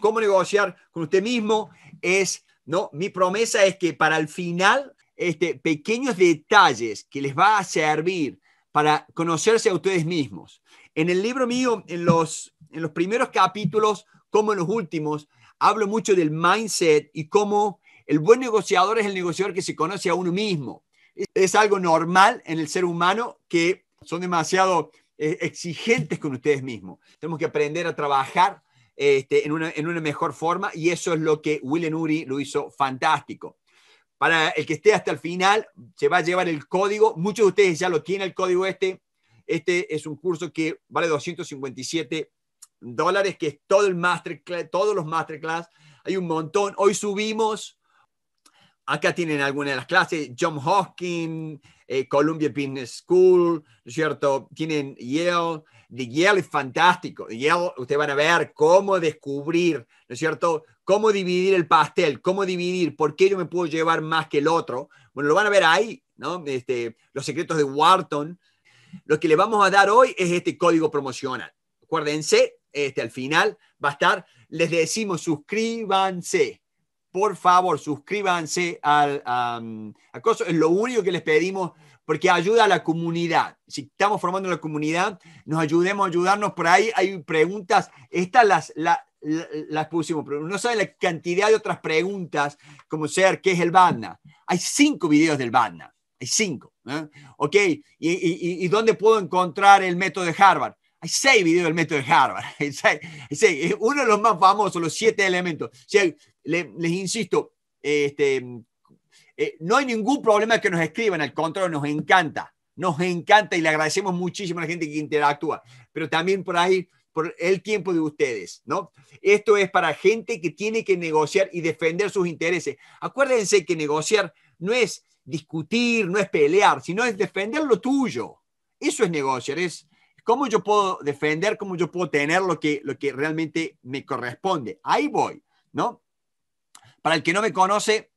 cómo negociar con usted mismo es, ¿no? Mi promesa es que para el final, este, pequeños detalles que les va a servir para conocerse a ustedes mismos. En el libro mío, en los, en los primeros capítulos, como en los últimos, hablo mucho del mindset y cómo el buen negociador es el negociador que se conoce a uno mismo. Es, algo normal en el ser humano que son demasiado eh, exigentes con ustedes mismos. Tenemos que aprender a trabajar este, en, una, en una mejor forma y eso es lo que willen Uri lo hizo fantástico. Para el que esté hasta el final, se va a llevar el código. Muchos de ustedes ya lo tienen, el código este. Este es un curso que vale 257 dólares, que es todo el masterclass, todos los masterclass. Hay un montón. Hoy subimos, acá tienen algunas de las clases, John Hopkins, eh, Columbia Business School, ¿cierto? Tienen Yale, de Yale es fantástico. De Yale, ustedes van a ver cómo descubrir, ¿no es cierto? Cómo dividir el pastel, cómo dividir, por qué yo me puedo llevar más que el otro. Bueno, lo van a ver ahí, ¿no? Este, los secretos de Wharton. Lo que le vamos a dar hoy es este código promocional. Acuérdense, este, al final va a estar, les decimos, suscríbanse. Por favor, suscríbanse al um, Es lo único que les pedimos porque ayuda a la comunidad. Si estamos formando la comunidad, nos ayudemos a ayudarnos. Por ahí hay preguntas, estas las, las, pusimos, pero no saben la cantidad de otras preguntas, como ser, ¿qué es el BANA. Hay cinco videos del BANA, hay cinco. ¿eh? ¿Ok? ¿Y, y, y dónde puedo encontrar el método de Harvard? Hay seis videos del método de Harvard. Hay Uno de los más famosos, los siete elementos. les, les insisto, este, eh, no hay ningún problema que nos escriban, al contrario, nos encanta, nos encanta y le agradecemos muchísimo a la gente que interactúa, pero también por ahí, por el tiempo de ustedes, ¿no? Esto es para gente que tiene que negociar y defender sus intereses. Acuérdense que negociar no es discutir, no es pelear, sino es defender lo tuyo. Eso es negociar, es cómo yo puedo defender, cómo yo puedo tener lo que, lo que realmente me corresponde. Ahí voy, ¿no? Para el que no me conoce,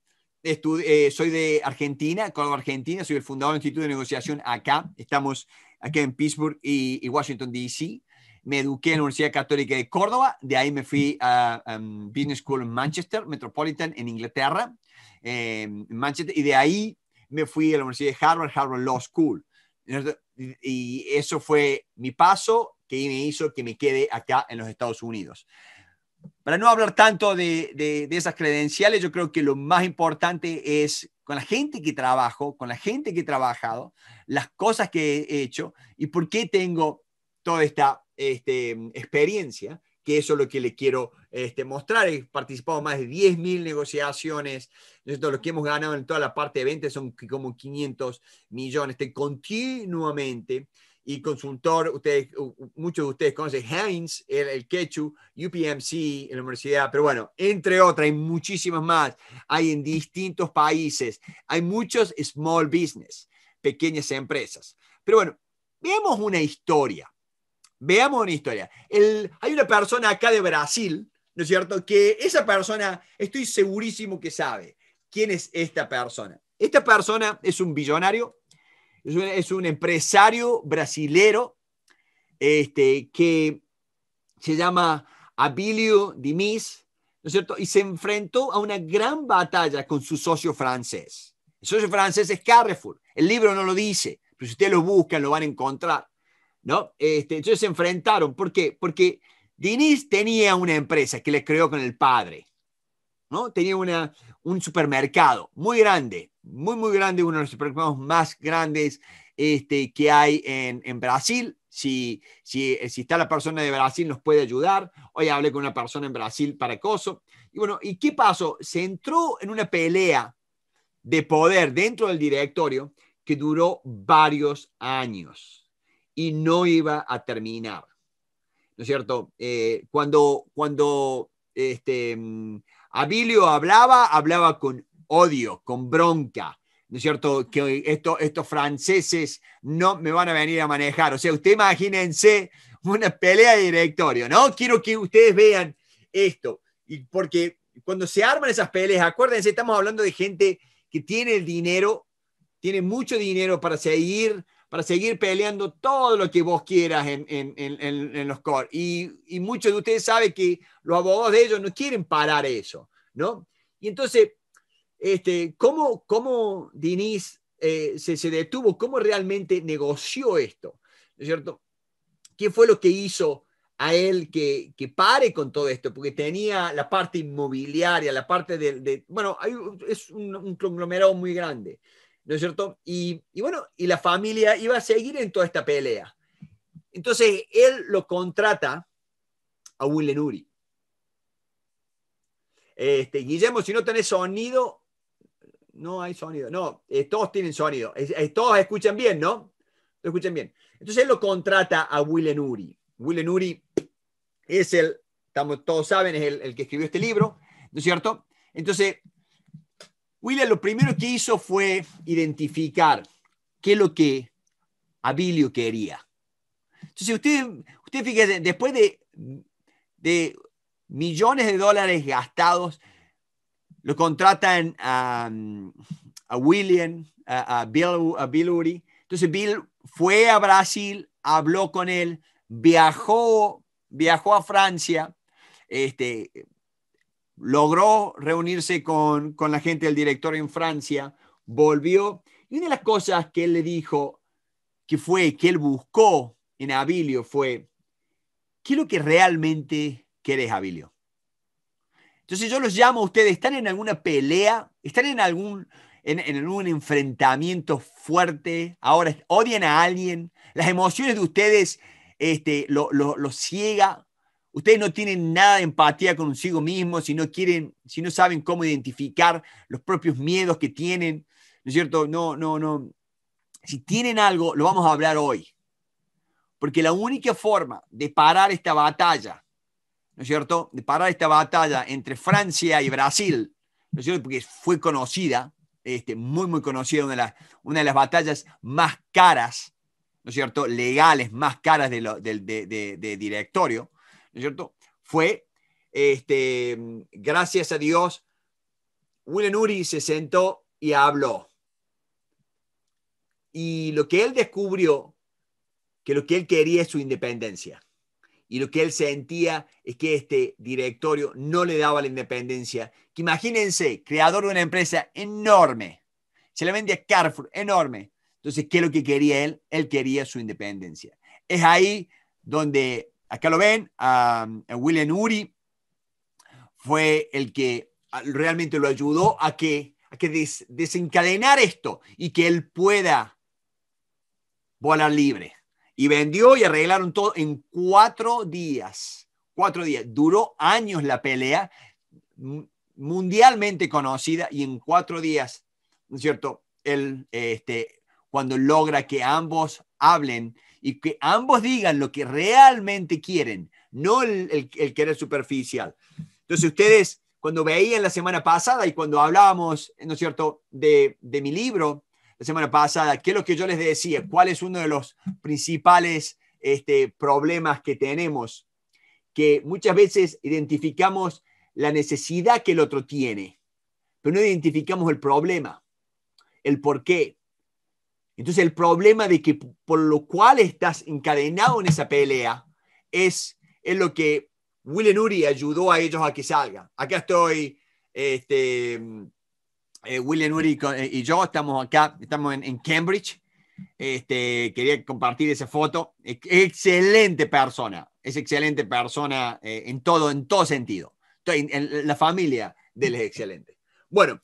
eh, soy de Argentina, Córdoba, Argentina, soy el fundador del Instituto de Negociación acá, estamos aquí en Pittsburgh y, Washington, D.C. Me eduqué en la Universidad Católica de Córdoba, de ahí me fui a um, Business School en Manchester, Metropolitan en Inglaterra, eh, Manchester, y de ahí me fui a la Universidad de Harvard, Harvard Law School. Y eso fue mi paso que me hizo que me quede acá en los Estados Unidos. Para no hablar tanto de, esas credenciales, yo creo que lo más importante es con la gente que trabajo, con la gente que he trabajado, las cosas que he hecho y por qué tengo toda esta este, experiencia, que eso es lo que le quiero este, mostrar. He participado en más de 10.000 negociaciones. Nosotros lo que hemos ganado en toda la parte de ventas son como 500 millones. continuamente y consultor, ustedes, muchos de ustedes conocen Heinz, el, el Quechu, UPMC en la universidad, pero bueno, entre otras, hay muchísimas más, hay en distintos países, hay muchos small business, pequeñas empresas. Pero bueno, veamos una historia, veamos una historia. hay una persona acá de Brasil, ¿no es cierto? Que esa persona, estoy segurísimo que sabe quién es esta persona. Esta persona es un billonario es un, empresario brasilero este, que se llama Abilio Dimis, ¿no es cierto? Y se enfrentó a una gran batalla con su socio francés. El socio francés es Carrefour. El libro no lo dice, pero si ustedes lo buscan lo van a encontrar, ¿no? Este, entonces se enfrentaron. ¿Por qué? Porque Diniz tenía una empresa que le creó con el padre, ¿no? Tenía una, un supermercado muy grande muy, muy grande, uno de los supermercados más grandes este, que hay en, Brasil. Si, eh, si, está la persona de Brasil, nos puede ayudar. Hoy hablé con una persona en Brasil para acoso. Y bueno, ¿y qué pasó? Se entró en una pelea de poder dentro del directorio que duró varios años y no iba a terminar. ¿No es cierto? Eh, cuando cuando este, mm, Abilio hablaba, hablaba con odio, con bronca, ¿no es cierto? Que esto, estos franceses no me van a venir a manejar. O sea, usted imagínense una pelea de directorio, ¿no? Quiero que ustedes vean esto. Y porque cuando se arman esas peleas, acuérdense, estamos hablando de gente que tiene el dinero, tiene mucho dinero para seguir, para seguir peleando todo lo que vos quieras en, los core. Y, y, muchos de ustedes saben que los abogados de ellos no quieren parar eso, ¿no? Y entonces, este, ¿cómo, ¿Cómo Diniz eh, se, detuvo? ¿Cómo realmente negoció esto? ¿No es cierto? ¿Qué fue lo que hizo a él que, que pare con todo esto? Porque tenía la parte inmobiliaria, la parte de... bueno, es un, conglomerado muy grande, ¿no es cierto? Y, bueno, y la familia iba a seguir en toda esta pelea. Entonces, él lo contrata a Willenuri. Este, Guillermo, si no tenés sonido, no hay sonido. No, eh, todos tienen sonido. todos escuchan bien, ¿no? escuchan bien. Entonces él lo contrata a William Uri. William Uri es el, estamos, todos saben, es el, que escribió este libro, ¿no es cierto? Entonces, William lo primero que hizo fue identificar qué es lo que Abilio quería. Entonces, usted, usted fíjese, después de, de millones de dólares gastados lo contratan a, William, a, Bill, Uri. Entonces Bill fue a Brasil, habló con él, viajó, viajó a Francia, este, logró reunirse con, la gente del director en Francia, volvió. Y una de las cosas que él le dijo, que fue, que él buscó en Abilio, fue, ¿qué es lo que realmente querés, Abilio? Entonces yo los llamo a ustedes, ¿están en alguna pelea? ¿Están en algún, en, enfrentamiento fuerte? Ahora odian a alguien, las emociones de ustedes este, lo, ciega. Ustedes no tienen nada de empatía consigo mismos, si no quieren, si no saben cómo identificar los propios miedos que tienen, ¿no es cierto? No, no, no. Si tienen algo, lo vamos a hablar hoy. Porque la única forma de parar esta batalla ¿no es cierto?, para esta batalla entre Francia y Brasil, ¿no es cierto?, porque fue conocida, este, muy, muy conocida, una de, las, una de las batallas más caras, ¿no es cierto?, legales más caras de, lo, de, directorio, ¿no es cierto?, fue, este, gracias a Dios, William se sentó y habló. Y lo que él descubrió, que lo que él quería es su independencia y lo que él sentía es que este directorio no le daba la independencia. imagínense, creador de una empresa enorme, se le vendía Carrefour, enorme. Entonces, ¿qué es lo que quería él? Él quería su independencia. Es ahí donde, acá lo ven, a, William Uri fue el que realmente lo ayudó a que, desencadenar esto y que él pueda volar libre. Y vendió y arreglaron todo en cuatro días. Cuatro días. Duró años la pelea mundialmente conocida y en cuatro días, ¿no es cierto? El este, cuando logra que ambos hablen y que ambos digan lo que realmente quieren, no el, el, el querer superficial. Entonces ustedes, cuando veían la semana pasada y cuando hablábamos, ¿no es cierto?, de, de mi libro, la semana pasada, qué es lo que yo les decía, cuál es uno de los principales este, problemas que tenemos, que muchas veces identificamos la necesidad que el otro tiene, pero no identificamos el problema, el por qué. Entonces el problema de que por lo cual estás encadenado en esa pelea es, en lo que Will Uri ayudó a ellos a que salgan. Acá estoy, este, eh, William Uri eh, y yo estamos acá, estamos en, Cambridge. Este, quería compartir esa foto. Excelente persona, es excelente persona eh, en todo, en todo sentido. la familia de él es excelente. Bueno,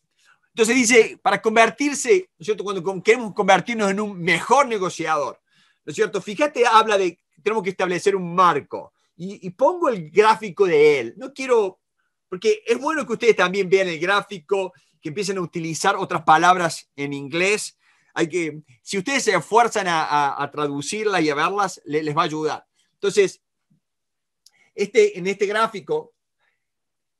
entonces dice, para convertirse, ¿no es cierto? Cuando queremos convertirnos en un mejor negociador, ¿no es cierto? Fíjate, habla de, tenemos que establecer un marco. Y, y pongo el gráfico de él. No quiero, porque es bueno que ustedes también vean el gráfico que empiecen a utilizar otras palabras en inglés. Hay que, si ustedes se esfuerzan a, a, y a verlas, les va a ayudar. Entonces, este, en este gráfico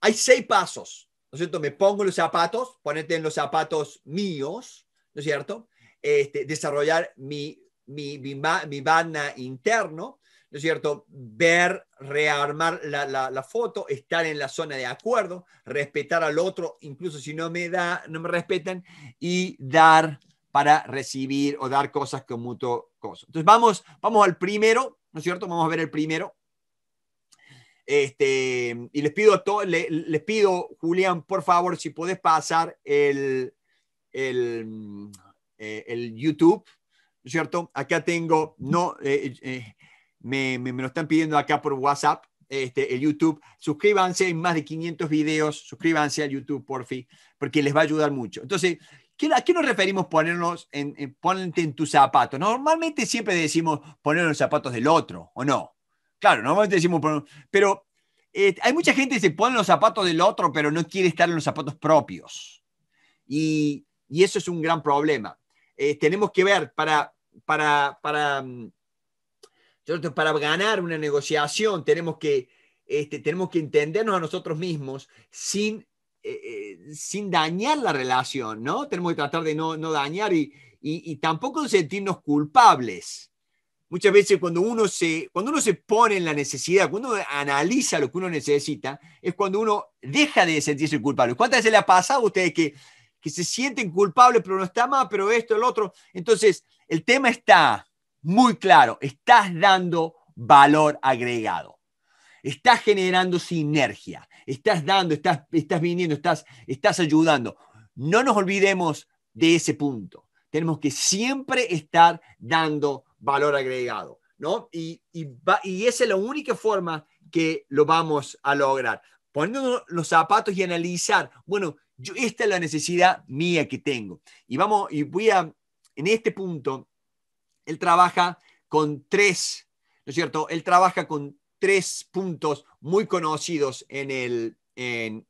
hay seis pasos, ¿no es cierto? Me pongo los zapatos, ponete en los zapatos míos, ¿no es cierto? Este, desarrollar mi, mi, mi banda interno, ¿no es cierto? Ver, rearmar la, la, foto, estar en la zona de acuerdo, respetar al otro, incluso si no me da, no me respetan, y dar para recibir o dar cosas con mutuo cosa. Entonces vamos, vamos al primero, ¿no es cierto? Vamos a ver el primero. Este, y les pido, to, todos, les pido, Julián, por favor, si podés pasar el, el, eh, el YouTube, ¿no es cierto? Acá tengo, no, eh, eh, me, lo están pidiendo acá por WhatsApp, este, el YouTube. Suscríbanse, hay más de 500 videos, suscríbanse al YouTube, por fin, porque les va a ayudar mucho. Entonces, ¿qué, ¿a qué nos referimos ponernos en, en ponerte en tus zapatos? Normalmente siempre decimos poner los zapatos del otro, ¿o no? Claro, normalmente decimos, pero eh, hay mucha gente que se pone los zapatos del otro, pero no quiere estar en los zapatos propios. Y, eso es un gran problema. Eh, tenemos que ver para, para, para mm, entonces, para ganar una negociación tenemos que, este, tenemos que entendernos a nosotros mismos sin, eh, eh, sin dañar la relación, ¿no? Tenemos que tratar de no, no dañar y, y, tampoco sentirnos culpables. Muchas veces cuando uno, se, cuando uno se pone en la necesidad, cuando uno analiza lo que uno necesita, es cuando uno deja de sentirse culpable. ¿Cuántas veces le ha pasado a ustedes que, que se sienten culpables, pero no está mal, pero esto, el otro? Entonces, el tema está, muy claro, estás dando valor agregado, estás generando sinergia, estás dando, estás, estás viniendo, estás, estás ayudando. No nos olvidemos de ese punto. Tenemos que siempre estar dando valor agregado, ¿no? Y, y, esa es la única forma que lo vamos a lograr. Poniéndonos los zapatos y analizar, bueno, yo, esta es la necesidad mía que tengo. Y vamos, y voy a, en este punto, él trabaja con tres, ¿no es cierto? Él trabaja con tres puntos muy conocidos en, el, en,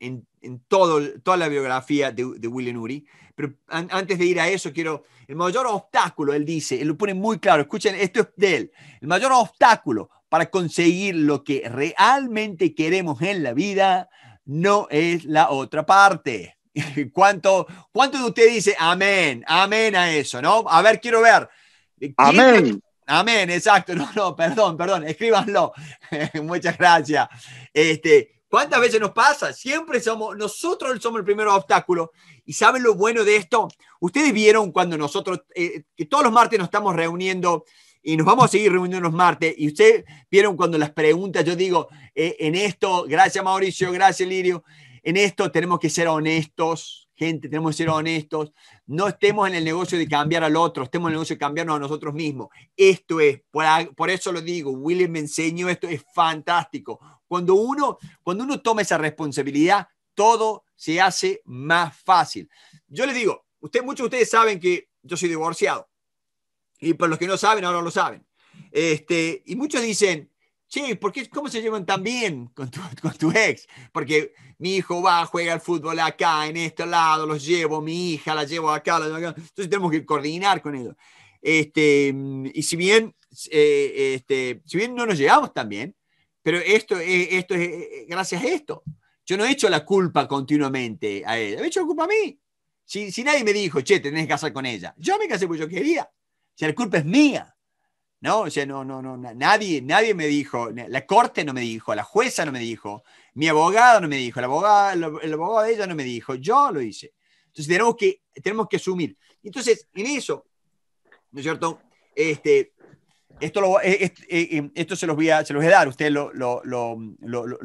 todo, toda la biografía de, de William Uri. Pero antes de ir a eso, quiero, el mayor obstáculo, él dice, él lo pone muy claro, escuchen, esto es de él, el mayor obstáculo para conseguir lo que realmente queremos en la vida no es la otra parte. ¿Cuánto, ¿Cuánto de ustedes dice amén, amén a eso, no? A ver, quiero ver, Amén. Amén, exacto. No, no, perdón, perdón, escríbanlo. Muchas gracias. Este, ¿Cuántas veces nos pasa? Siempre somos, nosotros somos el primer obstáculo. ¿Y saben lo bueno de esto? Ustedes vieron cuando nosotros, eh, que todos los martes nos estamos reuniendo y nos vamos a seguir reuniendo los martes, y ustedes vieron cuando las preguntas, yo digo, eh, en esto, gracias Mauricio, gracias Lirio, en esto tenemos que ser honestos, gente, tenemos que ser honestos, no estemos en el negocio de cambiar al otro, estemos en el negocio de cambiarnos a nosotros mismos. Esto es, por, eso lo digo, William me enseñó esto, es fantástico. Cuando uno, cuando uno toma esa responsabilidad, todo se hace más fácil. Yo les digo, usted, muchos de ustedes saben que yo soy divorciado. Y por los que no saben, ahora lo saben. Este, y muchos dicen, Sí, porque ¿cómo se llevan tan bien con tu, con tu ex? Porque mi hijo va, juega al fútbol acá, en este lado, los llevo, mi hija la llevo acá, Entonces tenemos que coordinar con ellos. Este, mm, y si bien, eh, este, si bien no nos llevamos tan bien, pero esto, esto es eh, eh, gracias a esto. Yo no he hecho la culpa continuamente a él, he hecho la culpa a mí. Si, si nadie me dijo, che, tenés que casar con ella, yo me casé porque yo quería. Si la culpa es mía. ¿no? O sea, no, no, no, nadie, nadie me dijo, la corte no me dijo, la jueza no me dijo, mi abogado no me dijo, el abogado, el de ella no me dijo, yo lo hice. Entonces tenemos que, tenemos que asumir. Entonces, en eso, ¿no es cierto? Este, esto, eh, eh, eh, esto se, los voy a, se los dar, ustedes lo, lo,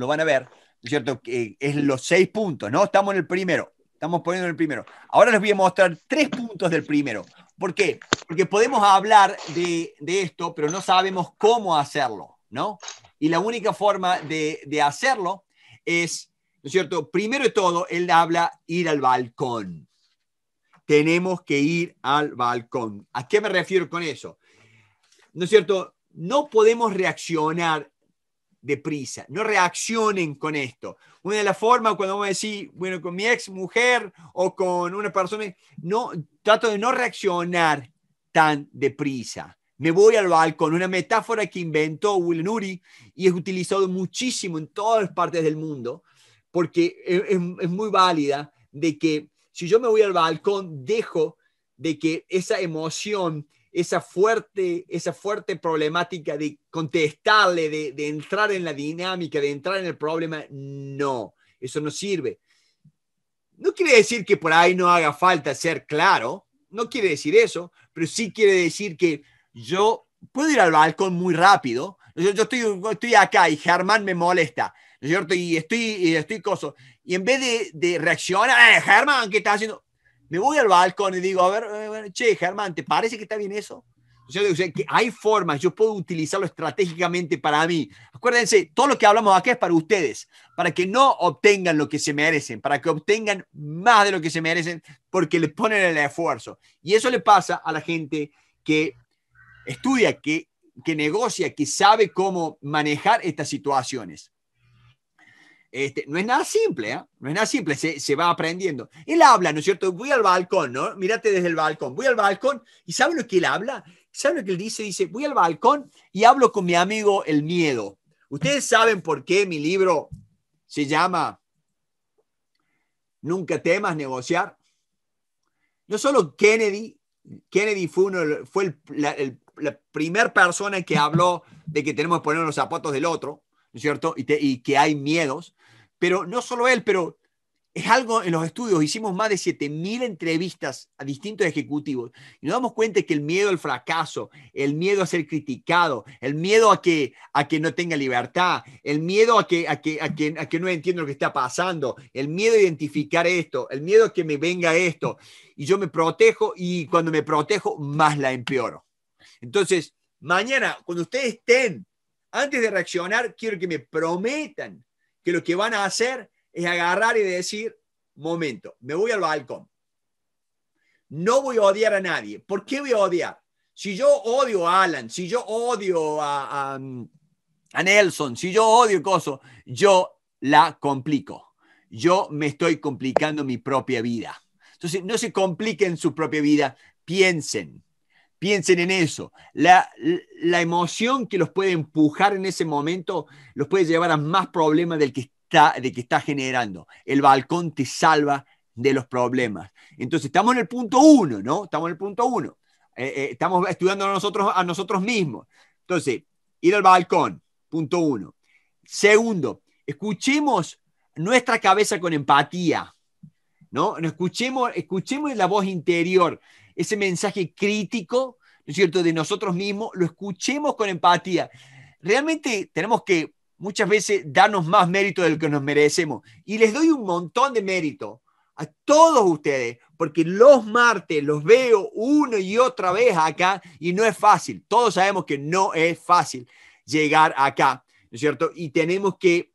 van a ver, ¿no es cierto? es los seis puntos, ¿no? Estamos en el primero, estamos poniendo en el primero. Ahora les voy a mostrar tres puntos del primero. ¿Por qué? Porque podemos hablar de, esto, pero no sabemos cómo hacerlo, ¿no? Y la única forma de, de hacerlo es, ¿no es cierto? Primero de todo, él habla ir al balcón. Tenemos que ir al balcón. ¿A qué me refiero con eso? ¿No es cierto? No podemos reaccionar deprisa, no reaccionen con esto. Una de las formas cuando vamos a decir, bueno, con mi ex mujer o con una persona, no, trato de no reaccionar tan deprisa. Me voy al balcón, una metáfora que inventó Will Nuri y es utilizado muchísimo en todas partes del mundo, porque es, es muy válida de que si yo me voy al balcón, dejo de que esa emoción esa fuerte, esa fuerte problemática de contestarle, de, de, entrar en la dinámica, de entrar en el problema, no, eso no sirve. No quiere decir que por ahí no haga falta ser claro, no quiere decir eso, pero sí quiere decir que yo puedo ir al balcón muy rápido, yo, estoy, estoy acá y Germán me molesta, ¿no es cierto? Y estoy, y estoy coso, y en vez de, de reaccionar, eh, Germán, ¿qué estás haciendo? me voy al balcón y digo, a ver, che, Germán, ¿te parece que está bien eso? o sea, que hay formas, yo puedo utilizarlo estratégicamente para mí. Acuérdense, todo lo que hablamos acá es para ustedes, para que no obtengan lo que se merecen, para que obtengan más de lo que se merecen porque le ponen el esfuerzo. Y eso le pasa a la gente que estudia, que, que negocia, que sabe cómo manejar estas situaciones. Este, no es nada simple, ¿eh? no es nada simple, se, va aprendiendo. Él habla, ¿no es cierto? Voy al balcón, ¿no? Mírate desde el balcón, voy al balcón y ¿saben lo que él habla? ¿Saben lo que él dice? Dice, voy al balcón y hablo con mi amigo el miedo. Ustedes saben por qué mi libro se llama Nunca temas negociar. No solo Kennedy, Kennedy fue, fue la, primera persona que habló de que tenemos que poner los zapatos del otro, ¿no es cierto? y, que hay miedos, pero no solo él, pero es algo en los estudios, hicimos más de 7.000 entrevistas a distintos ejecutivos y nos damos cuenta que el miedo al fracaso, el miedo a ser criticado, el miedo a que, a que no tenga libertad, el miedo a que, a, a, a que no entienda lo que está pasando, el miedo a identificar esto, el miedo a que me venga esto y yo me protejo y cuando me protejo más la empeoro. Entonces, mañana, cuando ustedes estén, antes de reaccionar, quiero que me prometan que lo que van a hacer es agarrar y decir, momento, me voy al balcón. No voy a odiar a nadie. ¿Por qué voy a odiar? Si yo odio a Alan, si yo odio a, mm, Nelson, si yo odio Coso, yo la complico. Yo me estoy complicando mi propia vida. Entonces, no se compliquen su propia vida, piensen, Piensen en eso. La, emoción que los puede empujar en ese momento los puede llevar a más problemas del que está, de que está generando. El balcón te salva de los problemas. Entonces, estamos en el punto uno, ¿no? Estamos en el punto uno. Eh, eh, estamos estudiando a nosotros, a nosotros mismos. Entonces, ir al balcón, punto uno. Segundo, escuchemos nuestra cabeza con empatía, ¿no? Escuchemos, escuchemos la voz interior ese mensaje crítico, ¿no es cierto?, de nosotros mismos, lo escuchemos con empatía. Realmente tenemos que muchas veces darnos más mérito del que nos merecemos. Y les doy un montón de mérito a todos ustedes, porque los martes los veo uno y otra vez acá y no es fácil. Todos sabemos que no es fácil llegar acá, ¿no es cierto? Y tenemos que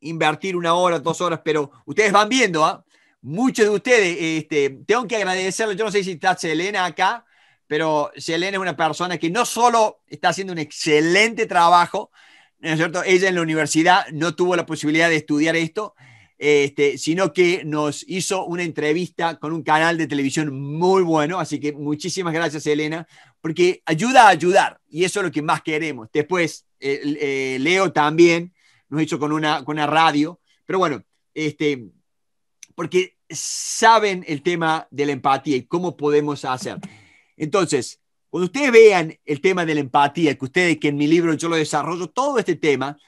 invertir una hora, dos horas, pero ustedes van viendo, ¿ah? muchos de ustedes, este, tengo que agradecerle, yo no sé si está Selena acá, pero Selena es una persona que no solo está haciendo un excelente trabajo, ¿no es cierto? Ella en la universidad no tuvo la posibilidad de estudiar esto, este, sino que nos hizo una entrevista con un canal de televisión muy bueno, así que muchísimas gracias Elena, porque ayuda a ayudar y eso es lo que más queremos. Después, eh, Leo también nos hizo con una, con una radio, pero bueno, este, porque saben el tema de la empatía y cómo podemos hacer. Entonces, cuando ustedes vean el tema de la empatía, que ustedes, que en mi libro yo lo desarrollo, todo este tema,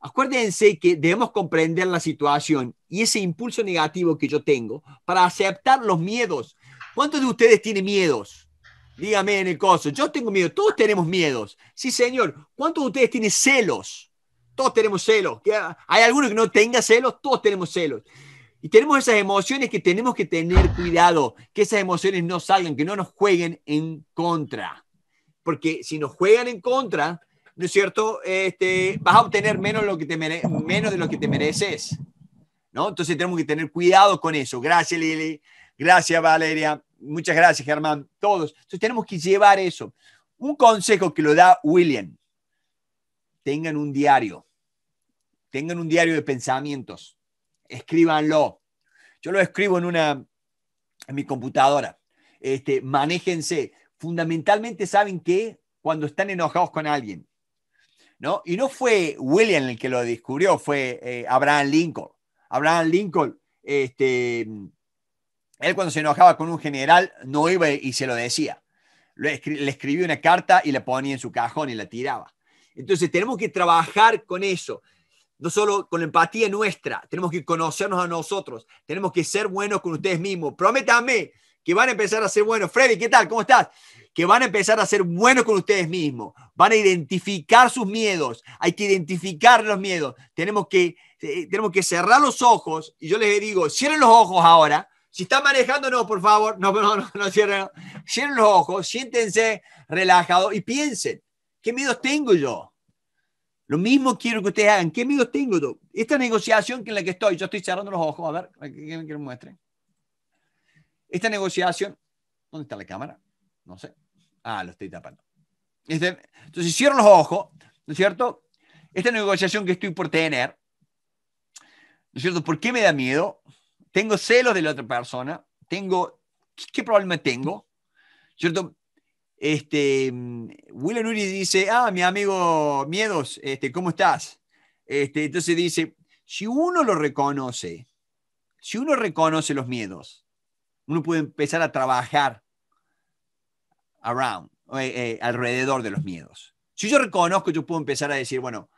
acuérdense que debemos comprender la situación y ese impulso negativo que yo tengo para aceptar los miedos. ¿Cuántos de ustedes tienen miedos? Dígame en el coso, yo tengo miedo, todos tenemos miedos. Sí, señor, ¿cuántos de ustedes tienen celos? Todos tenemos celos. ¿Hay alguno que no tenga celos? Todos tenemos celos. Y tenemos esas emociones que tenemos que tener cuidado, que esas emociones no salgan, que no nos jueguen en contra. Porque si nos juegan en contra, ¿no es cierto? Este, vas a obtener menos, lo que te menos de lo que te mereces. ¿no? Entonces tenemos que tener cuidado con eso. Gracias, Lili. Gracias, Valeria. Muchas gracias, Germán. Todos. Entonces tenemos que llevar eso. Un consejo que lo da William. Tengan un diario. Tengan un diario de pensamientos escríbanlo. Yo lo escribo en una, en mi computadora. Este, manéjense. Fundamentalmente saben que cuando están enojados con alguien, ¿no? Y no fue William el que lo descubrió, fue eh, Abraham Lincoln. Abraham Lincoln, este, él cuando se enojaba con un general no iba y se lo decía. Le, le escribía una carta y la ponía en su cajón y la tiraba. Entonces tenemos que trabajar con eso no solo con la empatía nuestra, tenemos que conocernos a nosotros, tenemos que ser buenos con ustedes mismos. Prométame que van a empezar a ser buenos. Freddy, ¿qué tal? ¿Cómo estás? Que van a empezar a ser buenos con ustedes mismos, van a identificar sus miedos, hay que identificar los miedos, tenemos que, eh, tenemos que cerrar los ojos, y yo les digo, cierren los ojos ahora, si están manejando, no, por favor, no, no, no, no cierren, cierren los ojos, siéntense relajados y piensen, ¿qué miedos tengo yo? Lo mismo quiero que ustedes hagan. ¿Qué amigos tengo? Esta negociación que en la que estoy, yo estoy cerrando los ojos, a ver, que me muestren. Esta negociación, ¿dónde está la cámara? No sé. Ah, lo estoy tapando. Este, entonces cierro los ojos, ¿no es cierto? Esta negociación que estoy por tener, ¿no es cierto? ¿Por qué me da miedo? Tengo celos de la otra persona, tengo, ¿qué problema tengo? ¿Cierto? Este, mm, william Nuri dice, ah, mi amigo Miedos, este, ¿cómo estás? Este, entonces dice, si uno lo reconoce, si uno reconoce los miedos, uno puede empezar a trabajar around, eh, eh, alrededor de los miedos. Si yo reconozco, yo puedo empezar a decir, bueno,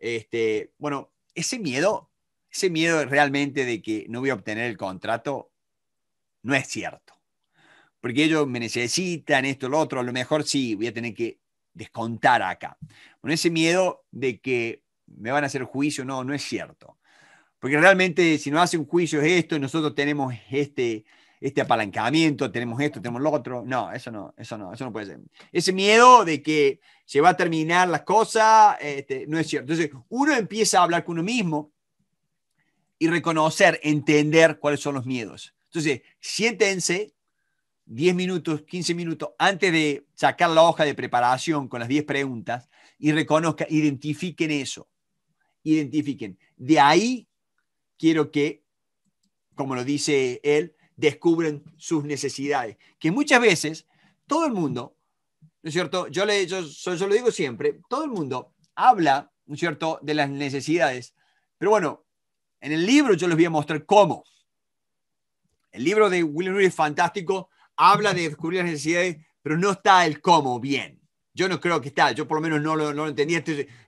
este, bueno, ese miedo, ese miedo realmente de que no voy a obtener el contrato, no es cierto porque ellos me necesitan, esto, lo otro, a lo mejor sí, voy a tener que descontar acá. Bueno, ese miedo de que me van a hacer juicio, no, no es cierto. Porque realmente si no hace un juicio es esto y nosotros tenemos este, este apalancamiento, tenemos esto, tenemos lo otro. No, eso no, eso no, eso no puede ser. Ese miedo de que se va a terminar las cosas, este, no es cierto. Entonces, uno empieza a hablar con uno mismo y reconocer, entender cuáles son los miedos. Entonces, siéntense 10 minutos, 15 minutos antes de sacar la hoja de preparación con las 10 preguntas y reconozca, identifiquen eso. Identifiquen. De ahí quiero que, como lo dice él, descubren sus necesidades. Que muchas veces todo el mundo, ¿no es cierto? Yo, le, yo, lo digo siempre, todo el mundo habla, ¿no es cierto?, de las necesidades. Pero bueno, en el libro yo les voy a mostrar cómo. El libro de William Reed es fantástico habla de descubrir las necesidades, pero no está el cómo bien. Yo no creo que está, yo por lo menos no lo, entendía,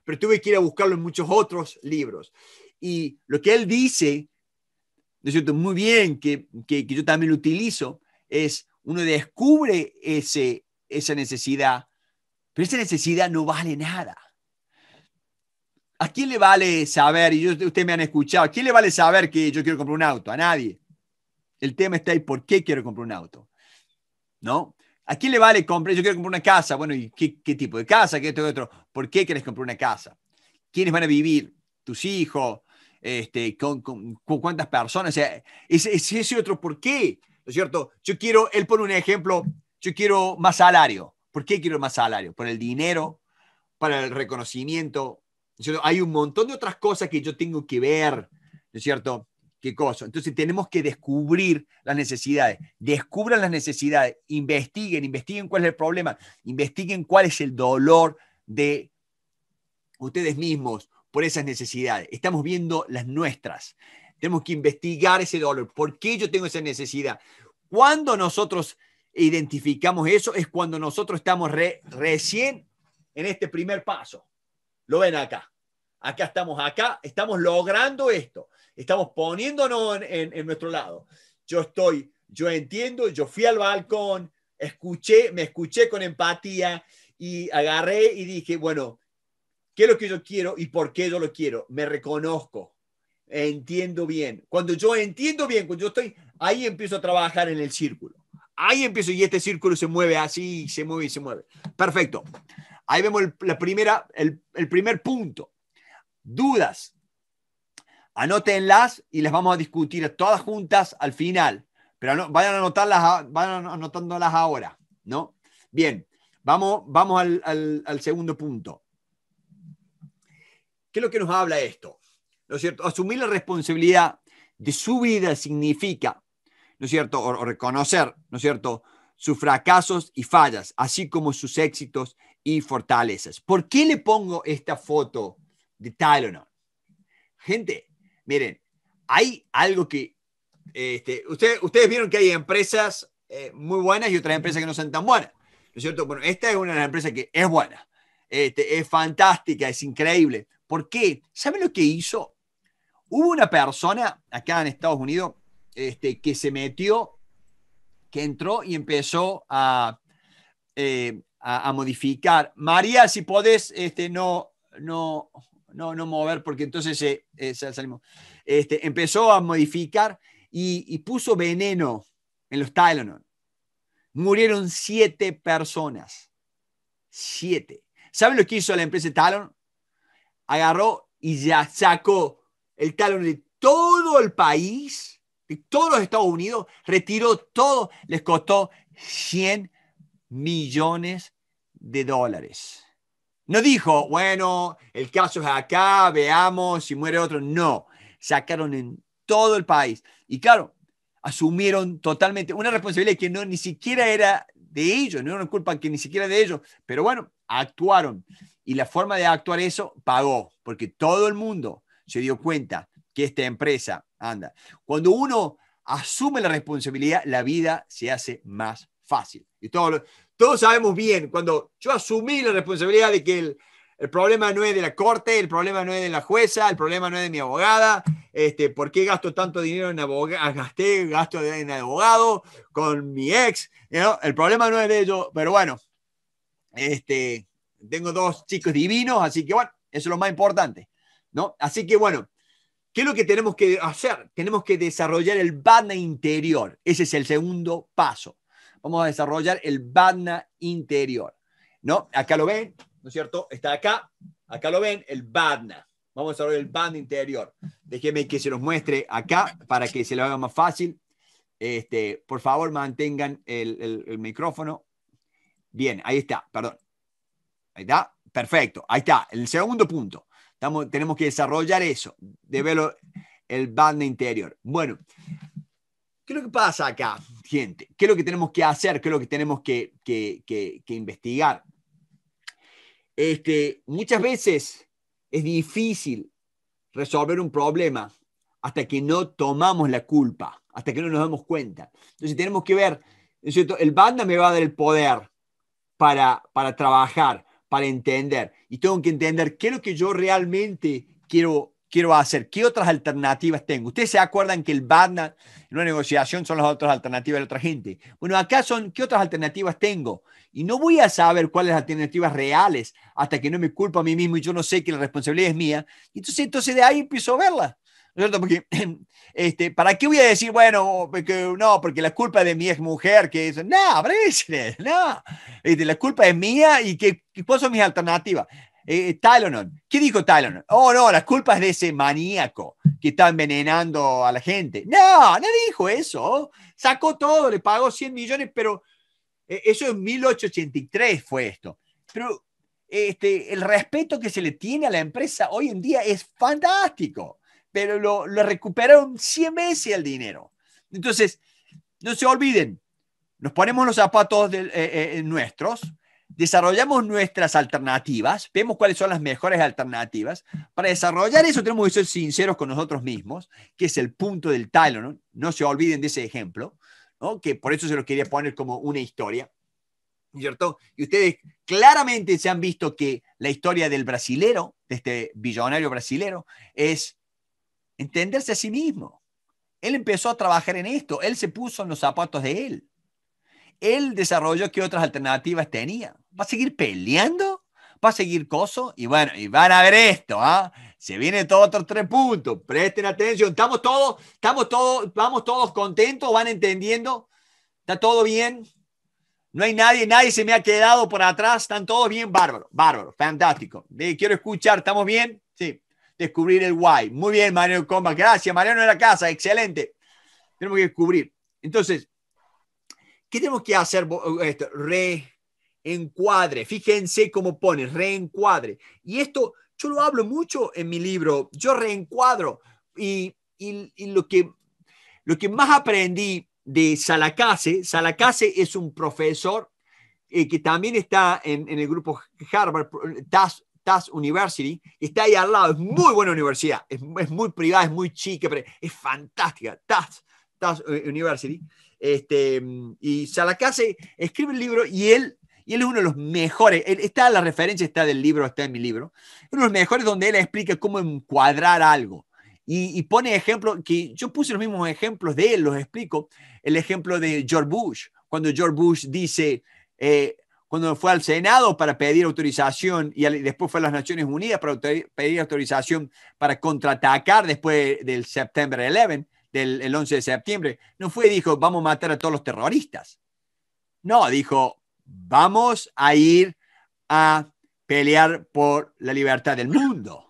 pero tuve que ir a buscarlo en muchos otros libros. Y lo que él dice, de Muy bien, que, yo también lo utilizo, es uno descubre ese, esa necesidad, pero esa necesidad no vale nada. ¿A quién le vale saber? Y yo, ustedes me han escuchado. ¿A quién le vale saber que yo quiero comprar un auto? A nadie. El tema está ahí, ¿por qué quiero comprar un auto? ¿no? ¿A quién le vale comprar? Yo quiero comprar una casa. Bueno, ¿y qué, tipo de casa? ¿Qué esto y otro? ¿Por qué quieres comprar una casa? ¿Quiénes van a vivir? ¿Tus hijos? Este, con, cuántas personas? O sea, es, otro por qué, ¿no es cierto? Yo quiero, él pone un ejemplo, yo quiero más salario. ¿Por qué quiero más salario? ¿Por el dinero? ¿Para el reconocimiento? Hay un montón de otras cosas que yo tengo que ver, ¿no es cierto? qué cosa. Entonces tenemos que descubrir las necesidades. Descubran las necesidades, investiguen, investiguen cuál es el problema, investiguen cuál es el dolor de ustedes mismos por esas necesidades. Estamos viendo las nuestras. Tenemos que investigar ese dolor. ¿Por qué yo tengo esa necesidad? Cuando nosotros identificamos eso es cuando nosotros estamos recién en este primer paso. Lo ven acá acá estamos, acá estamos logrando esto, estamos poniéndonos en, nuestro lado. Yo estoy, yo entiendo, yo fui al balcón, escuché, me escuché con empatía y agarré y dije, bueno, ¿qué es lo que yo quiero y por qué yo lo quiero? Me reconozco, entiendo bien. Cuando yo entiendo bien, cuando yo estoy, ahí empiezo a trabajar en el círculo. Ahí empiezo y este círculo se mueve así, se mueve y se mueve. Perfecto. Ahí vemos la primera, el, el primer punto dudas. Anótenlas y las vamos a discutir todas juntas al final, pero no, vayan, a anotarlas, anotándolas ahora, ¿no? Bien, vamos, vamos al, segundo punto. ¿Qué es lo que nos habla esto? ¿No es cierto? Asumir la responsabilidad de su vida significa, ¿no es cierto? reconocer, ¿no es cierto? Sus fracasos y fallas, así como sus éxitos y fortalezas. ¿Por qué le pongo esta foto de no? Gente, miren, hay algo que... Este, ustedes vieron que hay empresas eh, muy buenas y otras empresas que no son tan buenas. ¿No es cierto? Bueno, esta es una de las empresas que es buena. Este, es fantástica, es increíble. ¿Por qué? ¿Saben lo que hizo? Hubo una persona acá en Estados Unidos este, que se metió, que entró y empezó a, eh, modificar. María, si podés, este, no, no, no, no mover, porque entonces eh, eh, salimos. Este, empezó a modificar y, puso veneno en los Tylenol. Murieron siete personas. Siete. ¿Saben lo que hizo la empresa Talon? Agarró y ya sacó el Talon de todo el país, de todos los Estados Unidos, retiró todo, les costó 100 millones de dólares. No dijo, bueno, el caso es acá, veamos si muere otro. No, sacaron en todo el país. Y claro, asumieron totalmente una responsabilidad que no ni siquiera era de ellos, no era una culpa que ni siquiera de ellos, pero bueno, actuaron. Y la forma de actuar eso pagó, porque todo el mundo se dio cuenta que esta empresa anda. Cuando uno asume la responsabilidad, la vida se hace más fácil. Y todo, todos sabemos bien, cuando yo asumí la responsabilidad de que el, el, problema no es de la corte, el problema no es de la jueza, el problema no es de mi abogada, este, ¿por qué gasto tanto dinero en abogado? Gasté gasto en abogado con mi ex, ¿no? el problema no es de ellos, pero bueno, este, tengo dos chicos divinos, así que bueno, eso es lo más importante, ¿no? Así que bueno, ¿Qué es lo que tenemos que hacer? Tenemos que desarrollar el banda interior. Ese es el segundo paso vamos a desarrollar el Badna interior. ¿No? Acá lo ven, ¿no es cierto? Está acá, acá lo ven, el Badna. Vamos a desarrollar el Badna interior. Déjenme que se los muestre acá para que se lo haga más fácil. Este, por favor, mantengan el, micrófono. Bien, ahí está, perdón. Ahí está, perfecto. Ahí está, el segundo punto. Estamos, tenemos que desarrollar eso, de el badna interior. Bueno, ¿Qué es lo que pasa acá, gente? ¿Qué es lo que tenemos que hacer? ¿Qué es lo que tenemos que, investigar? Este, muchas veces es difícil resolver un problema hasta que no tomamos la culpa, hasta que no nos damos cuenta. Entonces tenemos que ver, cierto? el banda me va a dar el poder para, para trabajar, para entender. Y tengo que entender qué es lo que yo realmente quiero quiero hacer? ¿Qué otras alternativas tengo? Ustedes se acuerdan que el BATNA en una negociación son las otras alternativas de la otra gente. Bueno, acá son ¿qué otras alternativas tengo? Y no voy a saber cuáles alternativas reales hasta que no me culpo a mí mismo y yo no sé que la responsabilidad es mía. Entonces, entonces de ahí empiezo a verla. Porque, este, ¿para qué voy a decir, bueno, no, porque la culpa de mi ex mujer, que es no, no, este, la culpa es mía y que, cuáles son mis alternativas. Eh, eh ¿Qué dijo Tylenol? Oh, no, la culpa es de ese maníaco que está envenenando a la gente. No, no dijo eso. Sacó todo, le pagó 100 millones, pero eh, eso en 1883 fue esto. Pero este, el respeto que se le tiene a la empresa hoy en día es fantástico, pero lo, recuperaron 100 veces el dinero. Entonces, no se olviden, nos ponemos los zapatos eh, nuestros, desarrollamos nuestras alternativas, vemos cuáles son las mejores alternativas. Para desarrollar eso tenemos que ser sinceros con nosotros mismos, que es el punto del talón. ¿no? se olviden de ese ejemplo, que por eso se lo quería poner como una historia, ¿cierto? Y ustedes claramente se han visto que la historia del brasilero, de este billonario brasilero, es entenderse a sí mismo. Él empezó a trabajar en esto, él se puso en los zapatos de él. Él desarrolló qué otras alternativas tenía va a seguir peleando, va a seguir coso, y bueno, y van a ver esto, ¿ah? Se viene todos otro tres puntos, presten atención, estamos todos, estamos todos, vamos todos contentos, van entendiendo, está todo bien, no hay nadie, nadie se me ha quedado por atrás, están todos bien, bárbaro, bárbaro, fantástico. quiero escuchar, ¿estamos bien? Sí, descubrir el why. Muy bien, Mariano Comba, gracias, Mariano de la casa, excelente. Tenemos que descubrir. Entonces, ¿qué tenemos que hacer? Eh, esto? Re, encuadre. Fíjense cómo pone, reencuadre. Y esto yo lo hablo mucho en mi libro, yo reencuadro. Y, y, lo, que, lo que más aprendí de Salacase, Salacase es un profesor eh, que también está en, el grupo Harvard, TAS, University, está ahí al lado, es muy buena universidad, es, muy privada, es muy chica, pero es fantástica, TAS, eh, University. Este, y Salacase escribe el libro y él y él es uno de los mejores, él, está la referencia está del libro, está en mi libro, uno de los mejores donde él explica cómo encuadrar algo. Y, pone ejemplo que yo puse los mismos ejemplos de él, los explico. El ejemplo de George Bush, cuando George Bush dice, eh, cuando fue al Senado para pedir autorización y después fue a las Naciones Unidas para pedir autorización para contraatacar después del septiembre 11, del 11 de septiembre, no fue dijo, vamos a matar a todos los terroristas. No, dijo, vamos a ir a pelear por la libertad del mundo.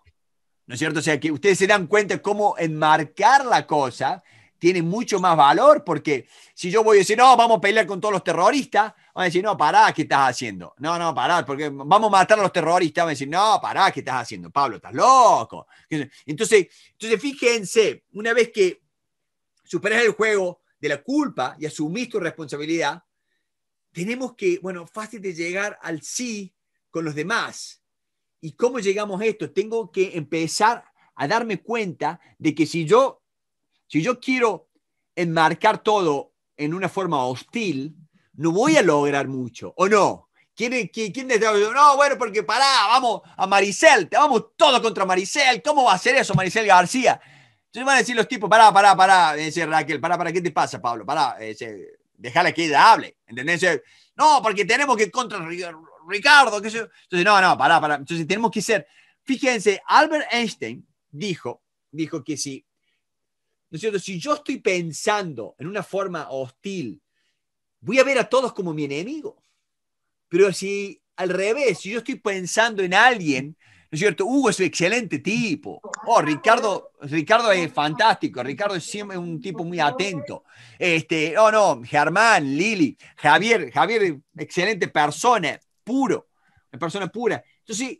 ¿No es cierto? O sea, que ustedes se dan cuenta cómo enmarcar la cosa tiene mucho más valor, porque si yo voy a decir, no, vamos a pelear con todos los terroristas, van a decir, no, pará, ¿qué estás haciendo? No, no, pará, porque vamos a matar a los terroristas, van a decir, no, pará, ¿qué estás haciendo? Pablo, estás loco. Entonces, entonces fíjense, una vez que superas el juego de la culpa y asumís tu responsabilidad, tenemos que, bueno, fácil de llegar al sí con los demás. ¿Y cómo llegamos a esto? Tengo que empezar a darme cuenta de que si yo, si yo quiero enmarcar todo en una forma hostil, no voy a lograr mucho, ¿o no? ¿Quién, quién, quién desde... No, bueno, porque pará, vamos a Maricel, te vamos todo contra Maricel, ¿cómo va a ser eso Maricel García? Entonces van a decir los tipos, pará, pará, pará, dice Raquel, pará, pará, ¿qué te pasa, Pablo? Pará, dice, dejarle que ella hable, ¿entendés? No, porque tenemos que contra Ricardo, que Entonces, no, no, pará, pará. Entonces tenemos que ser, fíjense, Albert Einstein dijo, dijo que si, ¿no es cierto? Si yo estoy pensando en una forma hostil, voy a ver a todos como mi enemigo. Pero si al revés, si yo estoy pensando en alguien ¿No es cierto? Hugo es un excelente tipo. Oh, Ricardo, Ricardo es fantástico. Ricardo es siempre un tipo muy atento. Este, oh no, Germán, Lili, Javier, Javier, excelente persona, puro, persona pura. Entonces,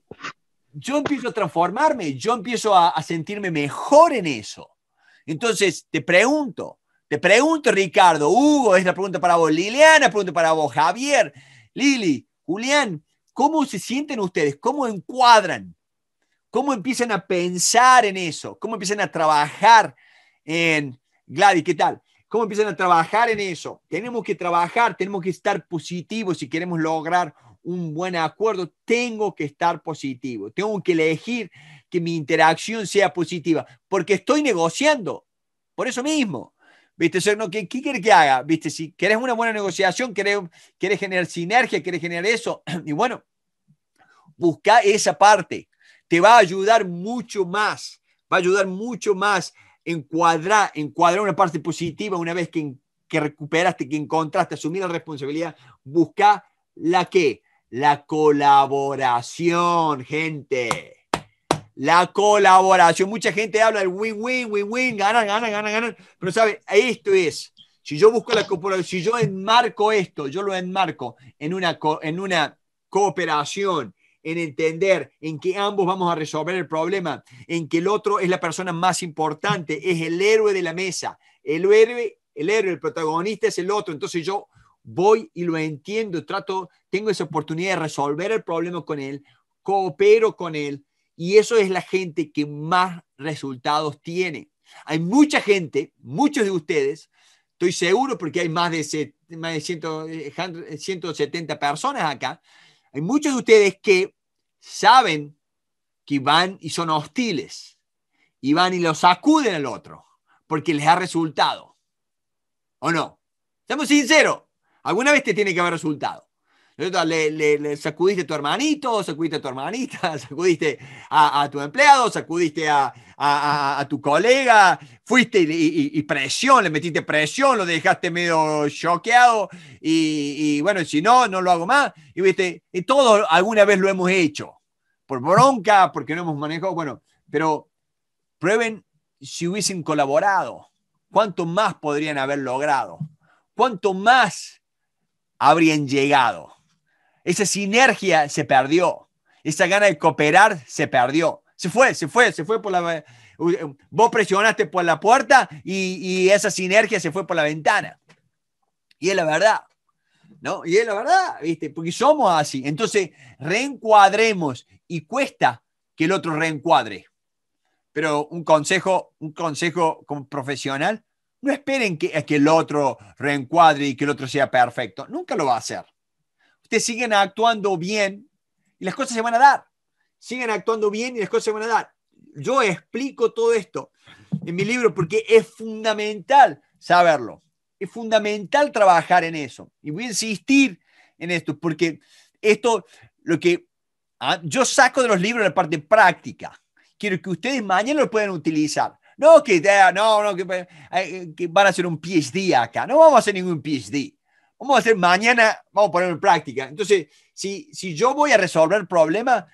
yo empiezo a transformarme, yo empiezo a, sentirme mejor en eso. Entonces, te pregunto, te pregunto, Ricardo, Hugo, es la pregunta para vos, Liliana, pregunta para vos, Javier, Lili, Julián, ¿cómo se sienten ustedes? ¿Cómo encuadran cómo empiezan a pensar en eso, cómo empiezan a trabajar en Gladys, ¿qué tal? ¿Cómo empiezan a trabajar en eso? Tenemos que trabajar, tenemos que estar positivos si queremos lograr un buen acuerdo. Tengo que estar positivo, tengo que elegir que mi interacción sea positiva, porque estoy negociando, por eso mismo. ¿Viste? O no, ¿qué, quieres que haga? ¿Viste? Si quieres una buena negociación, quieres generar sinergia, quieres generar eso, y bueno, busca esa parte te va a ayudar mucho más, va a ayudar mucho más encuadrar, encuadrar una parte positiva una vez que, que recuperaste, que encontraste, asumir la responsabilidad, busca la que, la colaboración, gente. La colaboración. Mucha gente habla del win-win, win-win, ganan, ganan, ganan, ganan. Pero sabe, esto es, si yo busco la colaboración, si yo enmarco esto, yo lo enmarco en una, en una cooperación, en entender en que ambos vamos a resolver el problema, en que el otro es la persona más importante, es el héroe de la mesa, el héroe, el héroe, el protagonista es el otro, entonces yo voy y lo entiendo, trato, tengo esa oportunidad de resolver el problema con él, coopero con él y eso es la gente que más resultados tiene. Hay mucha gente, muchos de ustedes, estoy seguro porque hay más de, más de 170 eh, personas acá, hay muchos de ustedes que saben que van y son hostiles y van y los sacuden al otro porque les ha resultado. ¿O no? Estamos sinceros, alguna vez te tiene que haber resultado. Le, le, sacudiste a tu hermanito, sacudiste a tu hermanita, sacudiste a, tu empleado, sacudiste a, tu colega, fuiste y, presión, le metiste presión, lo dejaste medio choqueado y, bueno, si no, no lo hago más. Y viste, y todo alguna vez lo hemos hecho, por bronca, porque no hemos manejado, bueno, pero prueben si hubiesen colaborado, cuánto más podrían haber logrado, cuánto más habrían llegado. Esa sinergia se perdió. Esa gana de cooperar se perdió. Se fue, se fue, se fue por la... Vos presionaste por la puerta y, esa sinergia se fue por la ventana. Y es la verdad. ¿No? Y es la verdad, ¿viste? Porque somos así. Entonces, reencuadremos y cuesta que el otro reencuadre. Pero un consejo, un consejo como profesional, no esperen que, que el otro reencuadre y que el otro sea perfecto. Nunca lo va a hacer te siguen actuando bien y las cosas se van a dar. Siguen actuando bien y las cosas se van a dar. Yo explico todo esto en mi libro porque es fundamental saberlo. Es fundamental trabajar en eso. Y voy a insistir en esto porque esto, lo que ah, yo saco de los libros la parte práctica. Quiero que ustedes mañana lo puedan utilizar. No, que, eh, no, no que, eh, que van a hacer un PhD acá. No vamos a hacer ningún PhD vamos a hacer mañana, vamos a poner en práctica. Entonces, si, si yo voy a resolver el problema,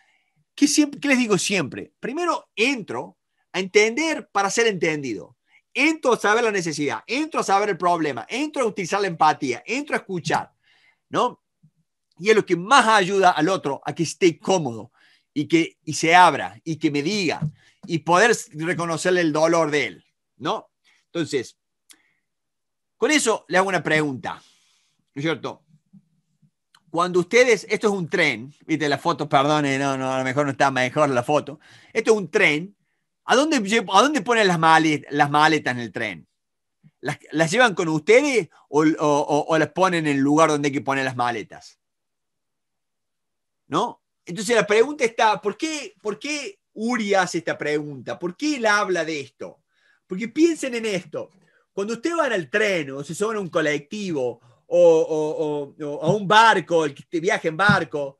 ¿qué, siempre, ¿qué les digo siempre? Primero entro a entender para ser entendido. Entro a saber la necesidad, entro a saber el problema, entro a utilizar la empatía, entro a escuchar, ¿no? Y es lo que más ayuda al otro a que esté cómodo y que y se abra y que me diga y poder reconocerle el dolor de él, ¿no? Entonces, con eso le hago una pregunta. ¿No es cierto? Cuando ustedes, esto es un tren, viste la foto, perdone, no, no, a lo mejor no está mejor la foto. Esto es un tren. ¿A dónde, a dónde ponen las maletas, las maletas en el tren? ¿Las, llevan con ustedes o, las ponen en el lugar donde hay que poner las maletas? ¿No? Entonces la pregunta está, ¿por qué, por qué Uri hace esta pregunta? ¿Por qué él habla de esto? Porque piensen en esto. Cuando ustedes van al tren o se suben a un colectivo o, a un barco, el que viaja en barco.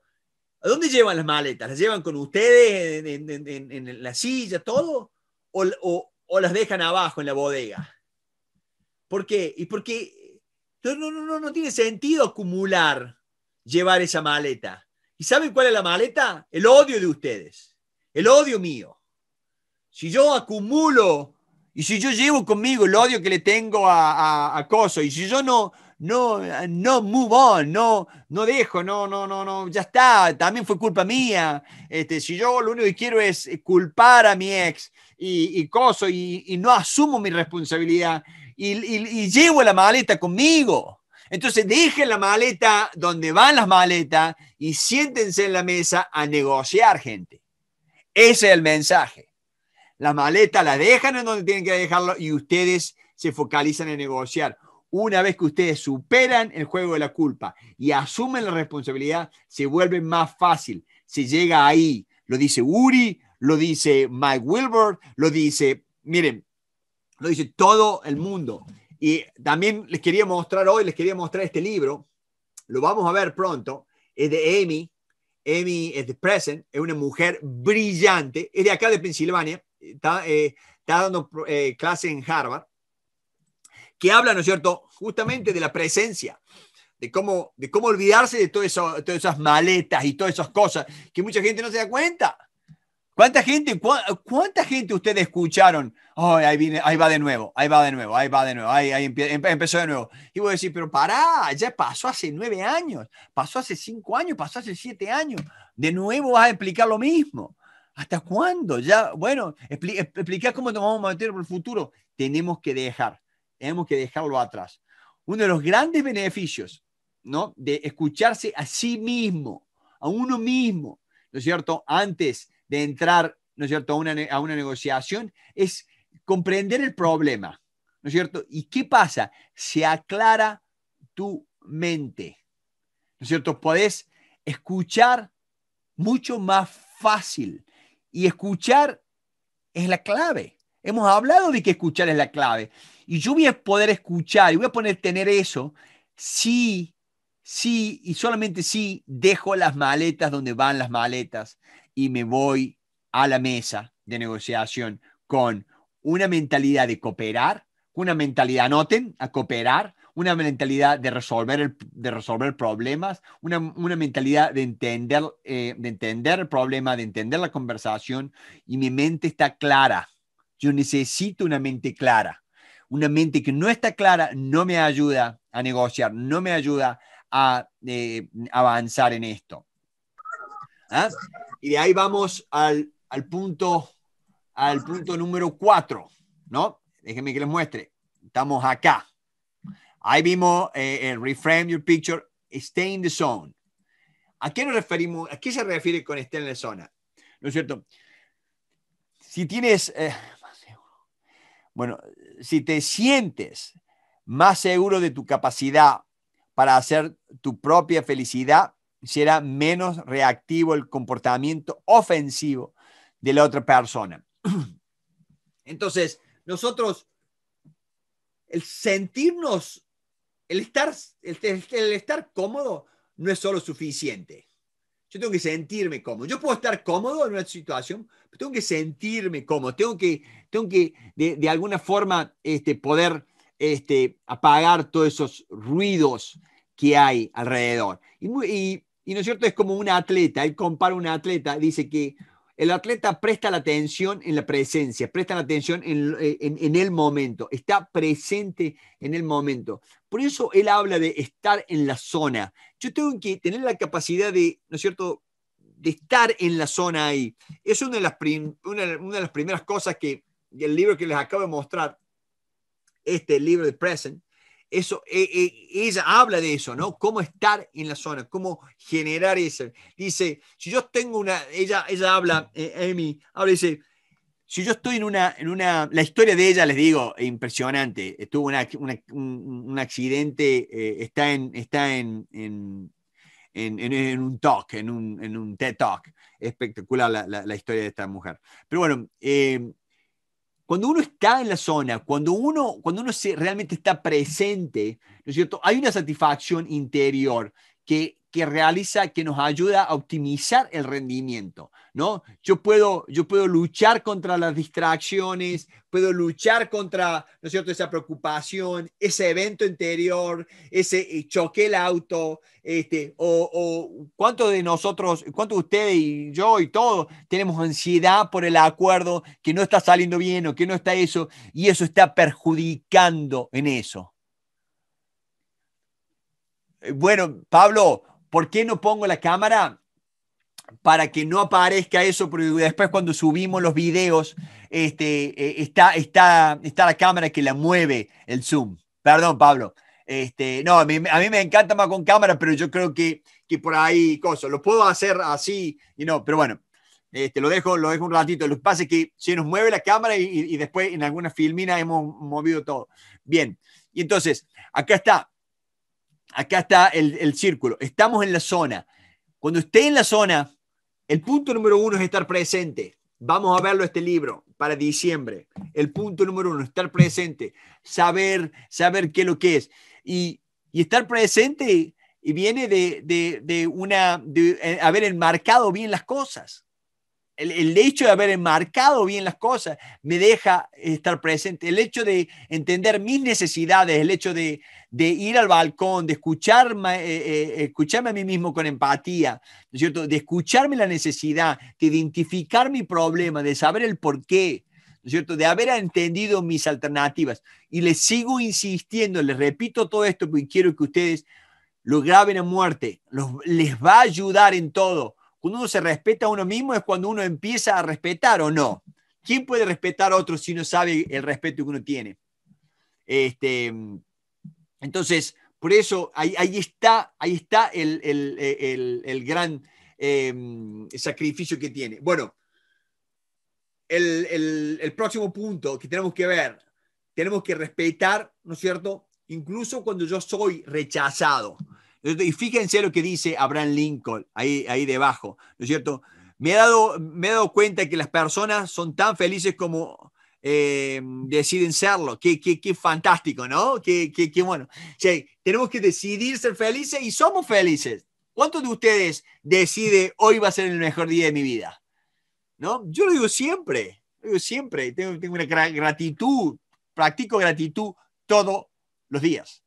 ¿A dónde llevan las maletas? ¿Las llevan con ustedes en, la silla, todo? ¿O, las dejan abajo en la bodega? ¿Por qué? Y porque no, no, no, tiene sentido acumular, llevar esa maleta. ¿Y saben cuál es la maleta? El odio de ustedes, el odio mío. Si yo acumulo y si yo llevo conmigo el odio que le tengo a, a, a Coso, y si yo no, no, eh, no move on, no, no dejo, no, no, no, no, ya está, también fue culpa mía. Este, si yo lo único que quiero es eh, culpar a mi ex y, y coso y, no asumo mi responsabilidad y, y, llevo la maleta conmigo. Entonces dejen la maleta donde van las maletas y siéntense en la mesa a negociar, gente. Ese es el mensaje. La maleta la dejan en donde tienen que dejarlo y ustedes se focalizan en negociar. Una vez que ustedes superan el juego de la culpa y asumen la responsabilidad, se vuelve más fácil, se llega ahí. Lo dice Uri, lo dice Mike Wilbur, lo dice, miren, lo dice todo el mundo. Y también les quería mostrar hoy, les quería mostrar este libro, lo vamos a ver pronto, es de Amy, Amy es de Present, es una mujer brillante, es de acá de Pensilvania, está, eh, está dando eh, clase en Harvard que habla, ¿no es cierto?, justamente de la presencia, de cómo, de cómo olvidarse de todo eso, todas esas maletas y todas esas cosas que mucha gente no se da cuenta. ¿Cuánta gente, cuánta gente ustedes escucharon? ahí, viene, ahí va de nuevo, ahí va de nuevo, ahí va de nuevo, ahí, ahí empezó de nuevo. Y voy a decir, pero pará, ya pasó hace nueve años, pasó hace cinco años, pasó hace siete años. De nuevo vas a explicar lo mismo. ¿Hasta cuándo? Ya, bueno, explica explicar cómo nos vamos a meter por el futuro. Tenemos que dejar tenemos que dejarlo atrás. Uno de los grandes beneficios, ¿no? De escucharse a sí mismo, a uno mismo, ¿no es cierto? Antes de entrar, ¿no es cierto?, a una, a una negociación, es comprender el problema, ¿no es cierto? ¿Y qué pasa? Se aclara tu mente, ¿no es cierto? Podés escuchar mucho más fácil y escuchar es la clave. Hemos hablado de que escuchar es la clave. Y yo voy a poder escuchar y voy a poner tener eso si, si y solamente si dejo las maletas donde van las maletas y me voy a la mesa de negociación con una mentalidad de cooperar, una mentalidad, anoten, a cooperar, una mentalidad de resolver, el, de resolver problemas, una, mentalidad de entender, eh, de entender el problema, de entender la conversación y mi mente está clara yo necesito una mente clara. Una mente que no está clara no me ayuda a negociar, no me ayuda a eh, avanzar en esto. ¿Ah? Y de ahí vamos al, punto, al punto número cuatro, ¿no? Déjenme que les muestre. Estamos acá. Ahí vimos eh, reframe your picture, stay in the zone. ¿A qué nos referimos? ¿A qué se refiere con stay in the zone? ¿No es cierto? Si tienes, eh, bueno, si te sientes más seguro de tu capacidad para hacer tu propia felicidad, será menos reactivo el comportamiento ofensivo de la otra persona. Entonces, nosotros, el sentirnos, el estar, estar cómodo no es solo suficiente. Yo tengo que sentirme cómodo. Yo puedo estar cómodo en una situación, pero tengo que sentirme cómodo. Tengo que, tengo que de, alguna forma, este, poder este, apagar todos esos ruidos que hay alrededor. Y, ¿no es cierto? Es como un atleta. Él compara un atleta, dice que el atleta presta la atención en la presencia, presta la atención eh, en, el momento, está presente en el momento. Por eso él habla de estar en la zona. Yo tengo que tener la capacidad de, ¿no es cierto?, de estar en la zona ahí. Es una de las, una de las primeras cosas que el libro que les acabo de mostrar, este libro de Present, eso, e, e, ella habla de eso, ¿no? Cómo estar en la zona, cómo generar ese. Dice, si yo tengo una, ella, ella habla, eh, Amy, habla, dice, si yo estoy en una, en la historia de ella, les digo, impresionante, tuvo un, accidente, eh, está en, está en, en un talk, en un, TED Talk. Espectacular la, historia de esta mujer. Pero bueno, eh, cuando uno está en la zona, cuando uno, cuando uno se, realmente está presente, ¿no es cierto? Hay una satisfacción interior que que realiza, que nos ayuda a optimizar el rendimiento, ¿no? Yo puedo, yo puedo luchar contra las distracciones, puedo luchar contra, ¿no es cierto?, esa preocupación, ese evento anterior, ese eh, choque el auto, este, o, cuánto de nosotros, cuántos de ustedes y yo y todos tenemos ansiedad por el acuerdo que no está saliendo bien o que no está eso, y eso está perjudicando en eso. Eh, bueno, Pablo, ¿Por qué no pongo la cámara? para que no aparezca eso, porque después cuando subimos los videos, este, eh, está, está, la cámara que la mueve el zoom. Perdón, Pablo. Este, no, a mí, me encanta más con cámara, pero yo creo que, que por ahí cosas. Lo puedo hacer así y no, pero bueno, este, lo, dejo, lo dejo un ratito. Lo que pasa es que se nos mueve la cámara y, y después en alguna filmina hemos movido todo. Bien, y entonces, acá está acá está el, círculo, estamos en la zona. Cuando esté en la zona, el punto número uno es estar presente. Vamos a verlo este libro para diciembre. El punto número uno, estar presente, saber, saber qué es lo que es. Y, estar presente y viene de, una, de eh, haber enmarcado bien las cosas. El, hecho de haber enmarcado bien las cosas me deja estar presente. El hecho de entender mis necesidades, el hecho de, ir al balcón, de eh, eh, escucharme, a mí mismo con empatía, es cierto? De escucharme la necesidad, de identificar mi problema, de saber el por qué, ¿no cierto? De haber entendido mis alternativas. Y les sigo insistiendo, les repito todo esto porque quiero que ustedes lo graben a muerte. les va a ayudar en todo cuando uno se respeta a uno mismo es cuando uno empieza a respetar o no. ¿Quién puede respetar a otro si no sabe el respeto que uno tiene? Este, entonces, por eso ahí, está, ahí está el, gran em, sacrificio que tiene. Bueno, el, próximo punto que tenemos que ver, tenemos que respetar, ¿no es cierto? Incluso cuando yo soy rechazado. Y fíjense lo que dice Abraham Lincoln ahí, ahí debajo, ¿no es cierto? Me he, dado, me he dado cuenta que las personas son tan felices como eh, deciden serlo. Qué, qué, qué, fantástico, ¿no? Qué, bueno. tenemos que decidir ser felices y somos felices. ¿Cuántos de ustedes decide hoy va a ser el mejor día de mi vida? ¿No? Yo lo digo siempre, lo digo siempre. Tengo, tengo una gratitud, practico gratitud todos los días.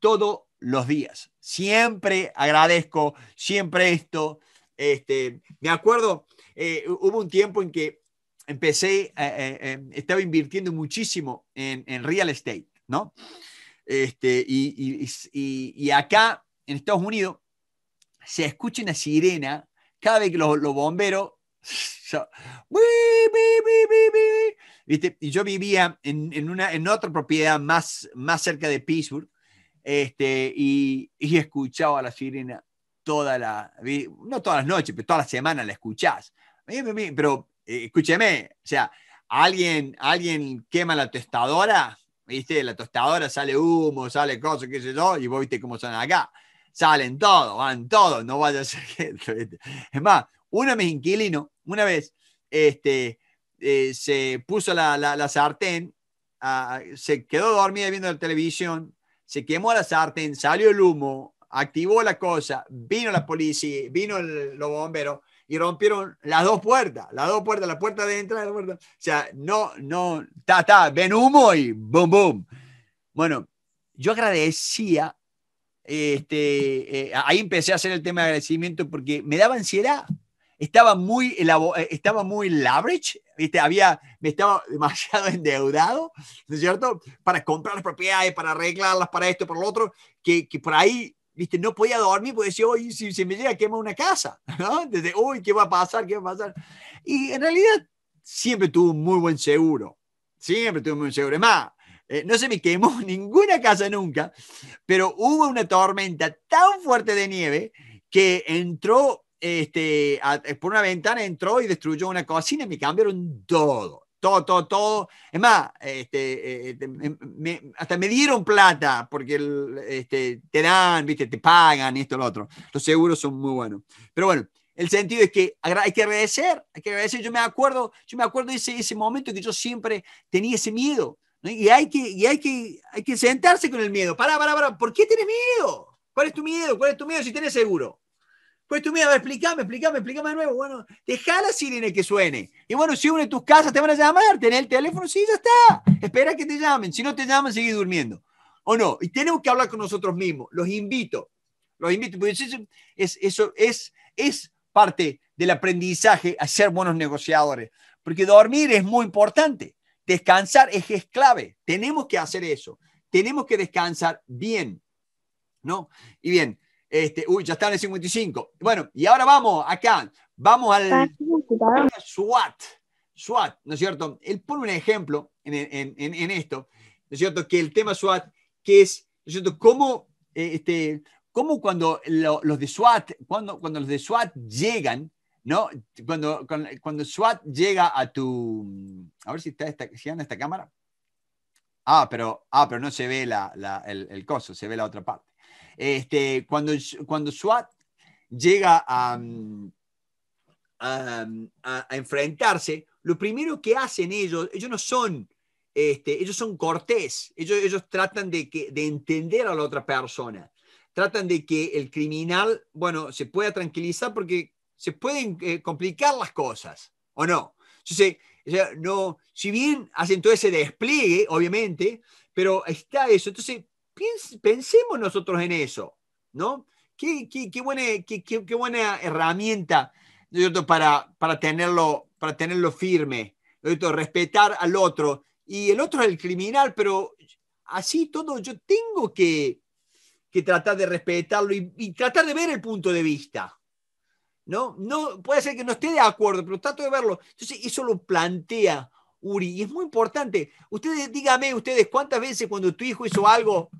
Todo los días. Siempre agradezco, siempre esto. Este, me acuerdo, eh, hubo un tiempo en que empecé, eh, eh, estaba invirtiendo muchísimo en, real estate, ¿no? Este, y, y, y, acá, en Estados Unidos, se escucha una sirena cada vez que los, bomberos... Y yo vivía en, en, una, en otra propiedad más, más cerca de Pittsburgh este, y, escuchaba a la sirena toda la, no todas las noches, pero toda la semana la escuchás. Pero eh, escúcheme, o sea, alguien, alguien quema la tostadora, ¿viste? La tostadora sale humo, sale cosas, qué sé yo, y vos viste cómo son acá. Salen todos, van todos, no vaya a ser que... Es más, uno de mis inquilinos, una vez, este, eh, se puso la, sartén, ah, se quedó dormida viendo la televisión se quemó la sartén, salió el humo, activó la cosa, vino la policía, vino los bomberos y rompieron las dos puertas, las dos puertas, la puerta de entrada, la puerta. O sea, no, no, ta, ta, ven humo y boom, boom. Bueno, yo agradecía, este, eh, ahí empecé a hacer el tema de agradecimiento porque me daba ansiedad, estaba muy, eh, estaba muy leverage, ¿viste? Había, me estaba demasiado endeudado, ¿no es cierto? Para comprar las propiedades, para arreglarlas, para esto, para lo otro, que, que por ahí, ¿viste? No podía dormir porque decía, hoy si se me llega quema una casa, ¿no? Desde, uy, ¿qué va a pasar? ¿Qué va a pasar? Y en realidad siempre tuvo muy buen seguro, siempre tuve un buen seguro. Es más, eh, no se me quemó ninguna casa nunca, pero hubo una tormenta tan fuerte de nieve que entró este, eh, por una ventana entró y destruyó una cocina, y me cambiaron todo, todo, todo, todo. Es más, este, eh, eh, hasta me dieron plata porque este, te dan, viste, te pagan, y esto, lo otro. Los seguros son muy buenos. Pero bueno, el sentido es que hay que agradecer, hay que agradecer. Yo me acuerdo, yo me acuerdo de ese, momento que yo siempre tenía ese miedo. Y, hay que, y hay, que, hay que sentarse con el miedo. para, pará, pará. ¿Por qué tienes miedo? ¿Cuál es tu miedo? ¿Cuál es tu miedo si tienes seguro? Pues tú mira, explícame, explícame, explícame de nuevo. Bueno, deja la sirena que suene. Y bueno, si uno de tus casas te van a llamar, tenés el teléfono, sí, ya está. Espera que te llamen. Si no te llaman, sigue durmiendo. ¿O no? Y tenemos que hablar con nosotros mismos. Los invito. Los invito. Porque eso es, eso es, es parte del aprendizaje a ser buenos negociadores. Porque dormir es muy importante. Descansar es clave. Tenemos que hacer eso. Tenemos que descansar bien. ¿No? Y bien, este, uy, ya está en el 55. Bueno, y ahora vamos acá, vamos ah, al SWAT. SWAT, ¿no es cierto? Él pone un ejemplo en, esto, ¿no es cierto? Que el tema SWAT, que es, ¿no es cierto? ¿Cómo, eh, este, cuando los de SWAT, cuando, cuando los de SWAT llegan, ¿no? Cuando, SWAT llega a tu... A ver si está esta, anda esta cámara. Ah pero, ah, pero no se ve la, el, el coso, se ve la otra parte. Este, cuando, cuando SWAT llega mm, mm, a, a, enfrentarse, lo primero que hacen ellos, ellos no son, este, ellos son cortés, ellos, ellos tratan de, que, de entender a la otra persona, tratan de que el criminal, bueno, se pueda tranquilizar porque se pueden eh, complicar las cosas, ¿o no? no, si bien hacen todo ese despliegue, obviamente, pero está eso. Entonces, pensemos nosotros en eso, ¿no? Qué, buena, qué buena, herramienta para, para, tenerlo, para tenerlo firme, respetar al otro. Y el otro es el criminal, pero así todo yo tengo que, tratar de respetarlo y, tratar de ver el punto de vista. ¿No? no puede ser que no esté de acuerdo, pero trato de verlo. Entonces, eso lo plantea Uri. Y es muy importante. Ustedes, dígame ustedes, ¿cuántas veces cuando tu hijo hizo algo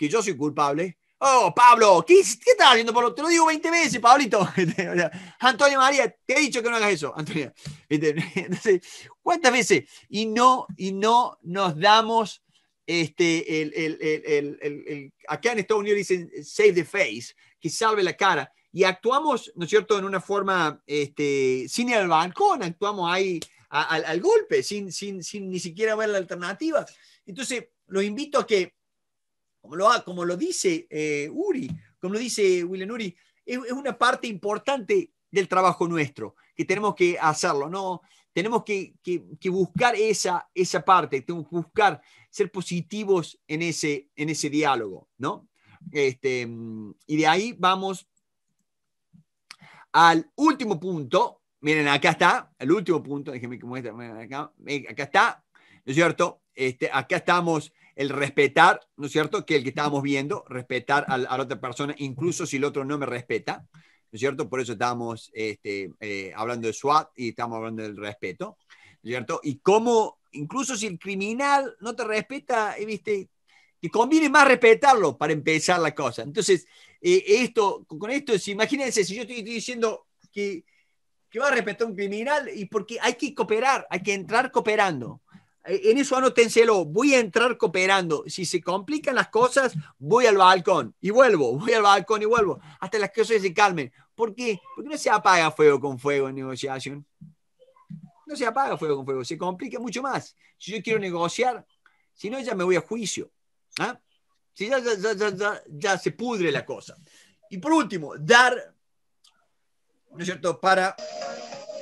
que yo soy culpable. Oh, Pablo, ¿qué, qué estás haciendo, Pablo? Te lo digo 20 veces, Pablito. Antonio María, te he dicho que no hagas eso, Antonio. Entonces, ¿cuántas veces? Y no, y no nos damos este, el, acá en Estados Unidos dicen save the face, que salve la cara. Y actuamos, ¿no es cierto?, en una forma este, sin ir al balcón, actuamos ahí al, golpe, sin, sin, sin ni siquiera ver la alternativa. Entonces, los invito a que como lo, dice eh, Uri, como lo dice William Uri, es, una parte importante del trabajo nuestro, que tenemos que hacerlo, ¿no? Tenemos que, buscar esa, esa parte, tenemos que buscar ser positivos en ese, en ese diálogo, ¿no? Este, y de ahí vamos al último punto. Miren, acá está, el último punto, déjenme que muestre, acá, acá está, ¿no es cierto? Este, acá estamos el respetar, ¿no es cierto?, que el que estábamos viendo, respetar a, la otra persona, incluso si el otro no me respeta, ¿no es cierto? Por eso estábamos este, eh, hablando de SWAT y estamos hablando del respeto, ¿no es cierto? Y cómo, incluso si el criminal no te respeta, eh, ¿viste? Que conviene más respetarlo para empezar la cosa. Entonces, eh, esto, con esto, imagínense, si yo estoy, diciendo que, que va a respetar a un criminal, y porque hay que cooperar, hay que entrar cooperando eh, en eso anótenselo, voy a entrar cooperando. Si se complican las cosas, voy al balcón y vuelvo, voy al balcón y vuelvo, hasta las cosas se calmen. ¿Por qué? Porque no se apaga fuego con fuego en negociación. No se apaga fuego con fuego, se complica mucho más. Si yo quiero negociar, si no, ya me voy a juicio. ¿ah? Si ya, ya, se pudre la cosa. Y por último, dar, ¿no es cierto?, para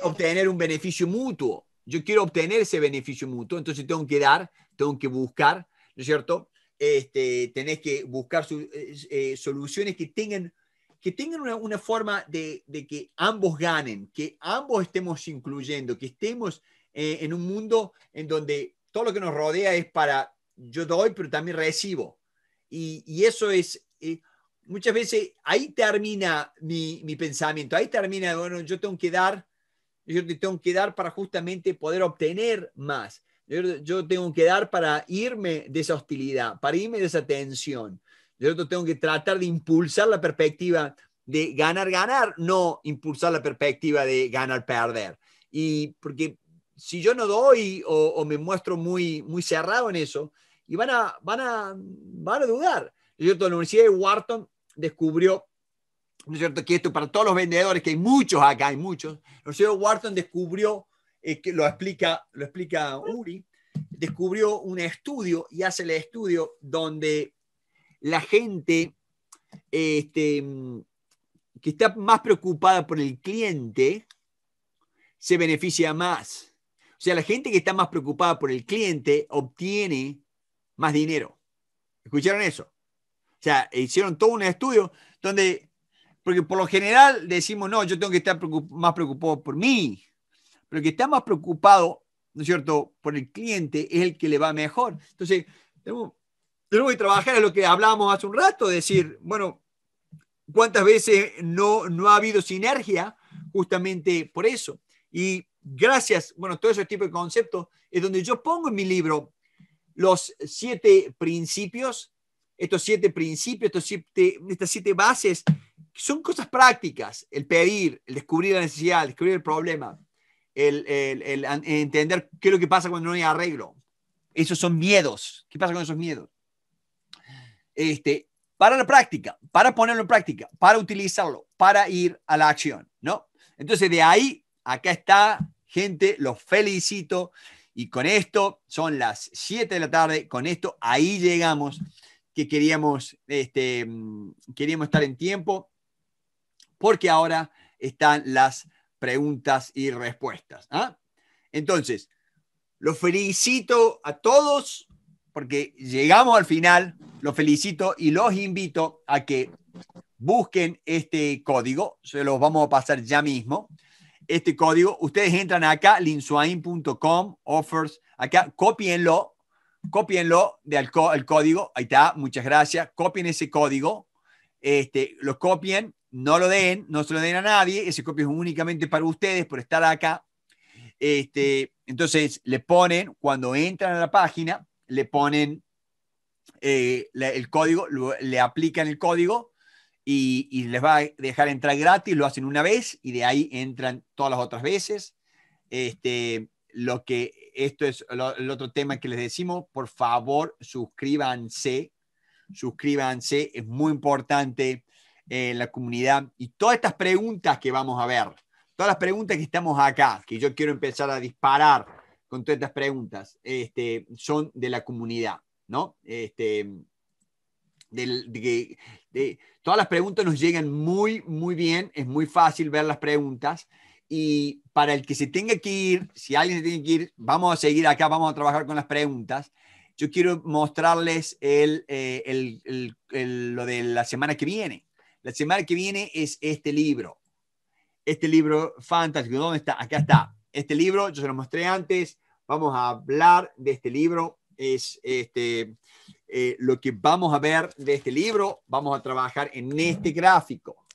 obtener un beneficio mutuo yo quiero obtener ese beneficio mutuo, entonces tengo que dar, tengo que buscar, ¿no es cierto? Este, tenés que buscar eh, eh, soluciones que tengan, que tengan una, forma de, de, que ambos ganen, que ambos estemos incluyendo, que estemos eh, en un mundo en donde todo lo que nos rodea es para yo doy, pero también recibo. Y, y eso es, muchas veces ahí termina mi, mi pensamiento, ahí termina, bueno, yo tengo que dar, yo tengo que dar para justamente poder obtener más. Yo, tengo que dar para irme de esa hostilidad, para irme de esa tensión. Yo tengo que tratar de impulsar la perspectiva de ganar, ganar, no impulsar la perspectiva de ganar, perder. Y porque si yo no doy o, me muestro muy, muy cerrado en eso, y van a, van a, van a dudar. Yo, la Universidad de Wharton descubrió ¿no es cierto? Que esto para todos los vendedores, que hay muchos acá, hay muchos, el señor Wharton descubrió, eh, que lo explica, lo explica Uri, descubrió un estudio y hace el estudio donde la gente este, mm, que está más preocupada por el cliente se beneficia más. O sea, la gente que está más preocupada por el cliente obtiene más dinero. ¿Escucharon eso? O sea, hicieron todo un estudio donde porque por lo general decimos, no, yo tengo que estar más preocupado por mí. Pero el que está más preocupado, ¿no es cierto?, por el cliente es el que le va mejor. Entonces, tenemos, tenemos que trabajar en lo que hablábamos hace un rato, decir, bueno, ¿cuántas veces no, no ha habido sinergia justamente por eso? Y gracias, bueno, todo ese tipo de conceptos es donde yo pongo en mi libro los siete principios, estos siete principios, estos siete, estas siete bases son cosas prácticas, el pedir, el descubrir la necesidad, el descubrir el problema, el, entender qué es lo que pasa cuando no hay arreglo. Esos son miedos. ¿Qué pasa con esos miedos? Este, para la práctica, para ponerlo en práctica, para utilizarlo, para ir a la acción, ¿no? Entonces, de ahí, acá está, gente, los felicito. Y con esto, son las 7 de la tarde, con esto ahí llegamos, que queríamos, este, mm, queríamos estar en tiempo porque ahora están las preguntas y respuestas. ¿ah? Entonces, los felicito a todos porque llegamos al final. Los felicito y los invito a que busquen este código. Se los vamos a pasar ya mismo. Este código, ustedes entran acá, linsuain.com, offers, acá, copienlo, copienlo del el código. Ahí está, muchas gracias. Copien ese código, este, lo copien no lo den, no se lo den a nadie, ese copio es únicamente para ustedes por estar acá. Este, entonces le ponen, cuando entran a la página, le ponen eh, el código, le aplican el código y, les va a dejar entrar gratis, lo hacen una vez y de ahí entran todas las otras veces. Este, lo que esto es el otro tema que les decimos, por favor suscríbanse, suscríbanse, es muy importante en eh, la comunidad y todas estas preguntas que vamos a ver, todas las preguntas que estamos acá, que yo quiero empezar a disparar con todas estas preguntas, este, son de la comunidad, ¿no? Este, de, todas las preguntas nos llegan muy, muy bien, es muy fácil ver las preguntas. Y para el que se tenga que ir, si alguien se tiene que ir, vamos a seguir acá, vamos a trabajar con las preguntas. Yo quiero mostrarles el, eh, lo de la semana que viene. La semana que viene es este libro. Este libro fantástico. ¿Dónde está? Acá está. Este libro, yo se lo mostré antes. Vamos a hablar de este libro. Es este, eh, lo que vamos a ver de este libro. Vamos a trabajar en este gráfico.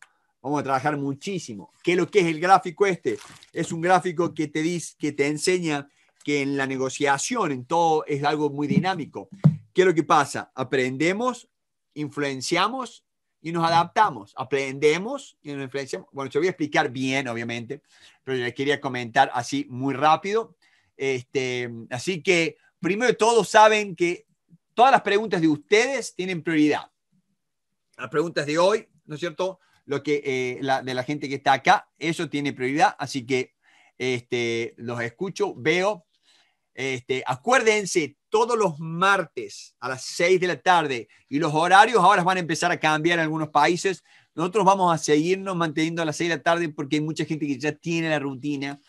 Vamos a trabajar muchísimo. ¿Qué es lo que es el gráfico este? Es un gráfico que te, dice, que te enseña que en la negociación, en todo, es algo muy dinámico. ¿Qué es lo que pasa? Aprendemos, influenciamos y nos adaptamos, aprendemos y nos influenciamos. Bueno, yo voy a explicar bien, obviamente, pero yo les quería comentar así muy rápido. Este, así que, primero de todo, saben que todas las preguntas de ustedes tienen prioridad. Las preguntas de hoy, ¿no es cierto? Lo que, eh, la, de la gente que está acá, eso tiene prioridad, así que este, los escucho, veo este, acuérdense, todos los martes a las 6 de la tarde y los horarios ahora van a empezar a cambiar en algunos países. Nosotros vamos a seguirnos manteniendo a las 6 de la tarde porque hay mucha gente que ya tiene la rutina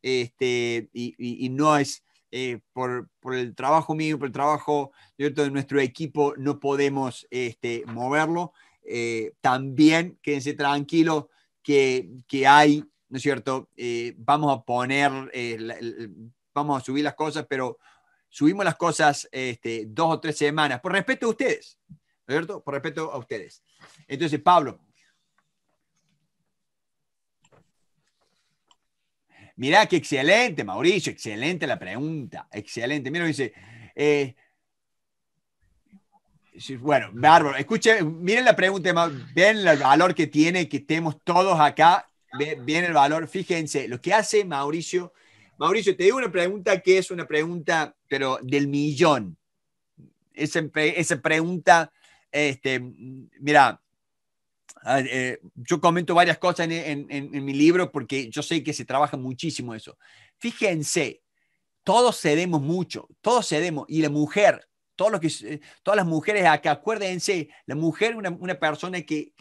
este, y, no es eh, por, el trabajo mío, por el trabajo de nuestro equipo, no podemos este, moverlo. Eh, también quédense tranquilos que, que hay, ¿no es cierto? Eh, vamos a poner el vamos a subir las cosas, pero subimos las cosas este, dos o tres semanas, por respeto a ustedes, ¿cierto? Por respeto a ustedes. Entonces, Pablo, Mirá qué excelente, Mauricio, excelente la pregunta, excelente. Mira, dice, eh, bueno, bárbaro. Escuchen, miren la pregunta, ven el valor que tiene que estemos todos acá, ven, el valor. Fíjense, lo que hace Mauricio Mauricio, te digo una pregunta que es una pregunta, pero del millón. Esa, esa pregunta, este, mira, eh, yo comento varias cosas en, mi libro porque yo sé que se trabaja muchísimo eso. Fíjense, todos cedemos mucho, todos cedemos, y la mujer, todos los todas las mujeres acá, acuérdense, la mujer es una, persona que,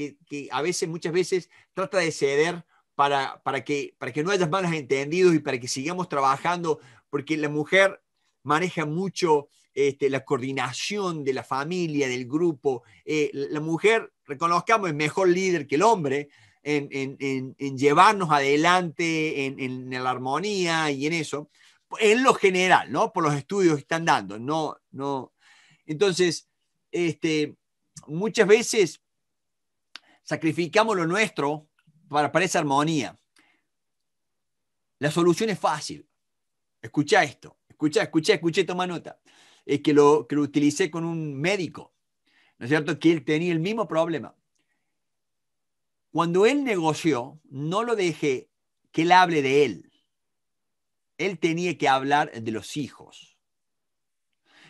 a veces, muchas veces, trata de ceder para, que, para que no haya malos entendidos y para que sigamos trabajando, porque la mujer maneja mucho este, la coordinación de la familia, del grupo. Eh, la mujer, reconozcamos, es mejor líder que el hombre en, llevarnos adelante, en, la armonía y en eso, en lo general, ¿no? Por los estudios que están dando, no, no. Entonces, este, muchas veces sacrificamos lo nuestro para, esa armonía. La solución es fácil. Escucha esto, escucha, escucha, escucha, toma nota. Es que lo, que lo utilicé con un médico, ¿no es cierto? Que él tenía el mismo problema. Cuando él negoció, no lo dejé que él hable de él. Él tenía que hablar de los hijos.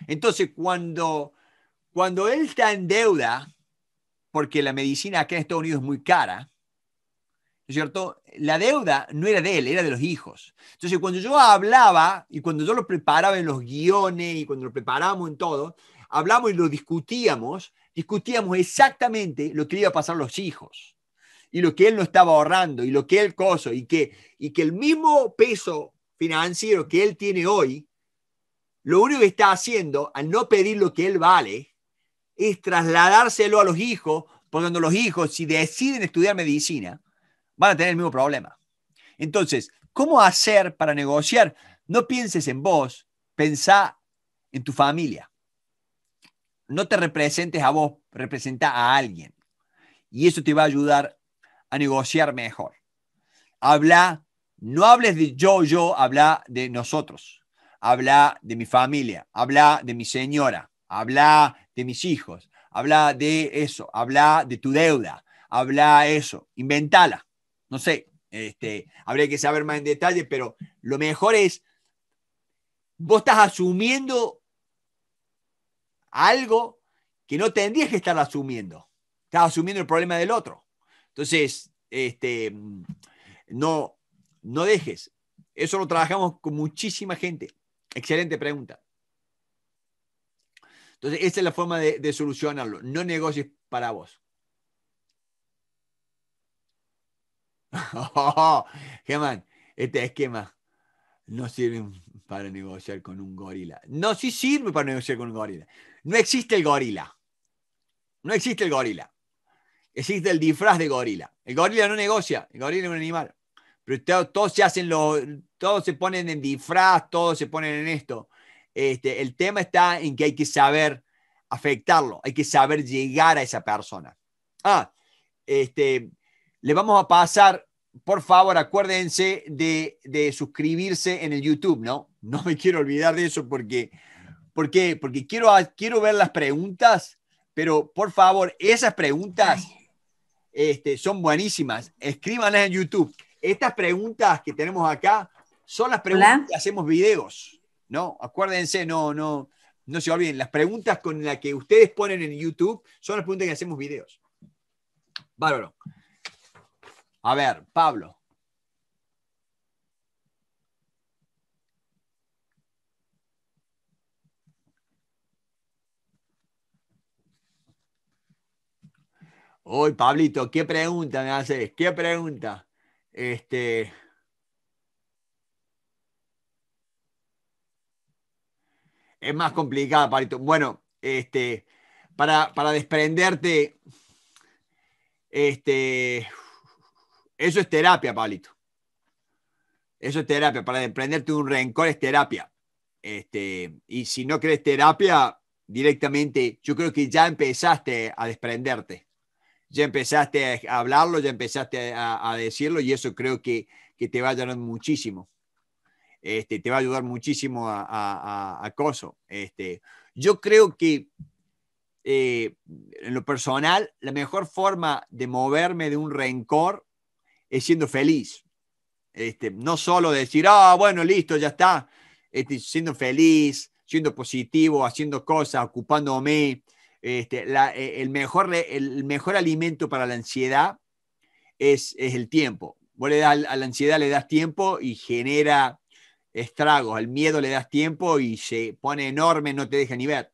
Entonces, cuando, cuando él está en deuda, porque la medicina acá en Estados Unidos es muy cara, cierto? La deuda no era de él, era de los hijos. Entonces, cuando yo hablaba y cuando yo lo preparaba en los guiones y cuando lo preparamos en todo, hablamos y lo discutíamos, discutíamos exactamente lo que iba a pasar a los hijos y lo que él no estaba ahorrando y lo que él coso y que, y que el mismo peso financiero que él tiene hoy, lo único que está haciendo al no pedir lo que él vale es trasladárselo a los hijos, porque cuando los hijos, si deciden estudiar medicina, van a tener el mismo problema. Entonces, ¿cómo hacer para negociar? No pienses en vos, pensá en tu familia. No te representes a vos, representa a alguien. Y eso te va a ayudar a negociar mejor. Habla, no hables de yo, yo, habla de nosotros. Habla de mi familia, habla de mi señora, habla de mis hijos, habla de eso, habla de tu deuda, habla eso, inventala. No sé, este, habría que saber más en detalle, pero lo mejor es, vos estás asumiendo algo que no tendrías que estar asumiendo. Estás asumiendo el problema del otro. Entonces, este, no, no dejes. Eso lo trabajamos con muchísima gente. Excelente pregunta. Entonces, esa es la forma de, de solucionarlo. No negocies para vos. Oh, Germán, este esquema no sirve para negociar con un gorila. No, sí sirve para negociar con un gorila. No existe el gorila. No existe el gorila. Existe el disfraz de gorila. El gorila no negocia, el gorila es un animal. Pero todos se hacen lo, todos se ponen en disfraz, todos se ponen en esto. Este, el tema está en que hay que saber afectarlo, hay que saber llegar a esa persona. Ah, este, le vamos a pasar, por favor, acuérdense de, suscribirse en el YouTube, ¿no? No me quiero olvidar de eso porque, porque, porque quiero, ah, quiero ver las preguntas, pero por favor, esas preguntas este, son buenísimas. Escríbanlas en YouTube. Estas preguntas que tenemos acá son las preguntas que hacemos videos, ¿no? Acuérdense, no, no, no se olviden, las preguntas con las que ustedes ponen en YouTube son las preguntas que hacemos videos. Bárbaro. A ver, Pablo. Hoy, Pablito, qué pregunta me haces, qué pregunta. Este. Es más complicada, Pablito. Bueno, este, para, para desprenderte, este. Eso es terapia, palito Eso es terapia. Para desprenderte un rencor es terapia. Este, y si no crees terapia, directamente, yo creo que ya empezaste a desprenderte. Ya empezaste a hablarlo, ya empezaste a, decirlo y eso creo que, te va a ayudar muchísimo. Este, te va a ayudar muchísimo a, a, Este, yo creo que eh, en lo personal, la mejor forma de moverme de un rencor es siendo feliz. Este, no solo decir, ah, bueno, listo, ya está, este, siendo feliz, siendo positivo, haciendo cosas, ocupándome. Este, la, e, el, mejor, el mejor alimento para la ansiedad es, es el tiempo. le das, a la ansiedad le das tiempo y genera estragos, al miedo le das tiempo y se pone enorme, no te deja ni ver.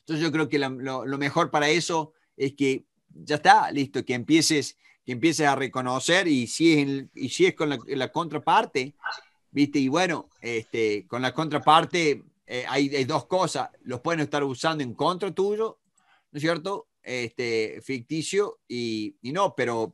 Entonces yo creo que lo, lo mejor para eso es que ya está, listo, que empieces que empieces a reconocer y si es, y si es con la, contraparte, ¿viste? Y bueno, este, con la contraparte eh, hay, dos cosas, los pueden estar usando en contra tuyo, ¿no es cierto? Este, ficticio y, y no, pero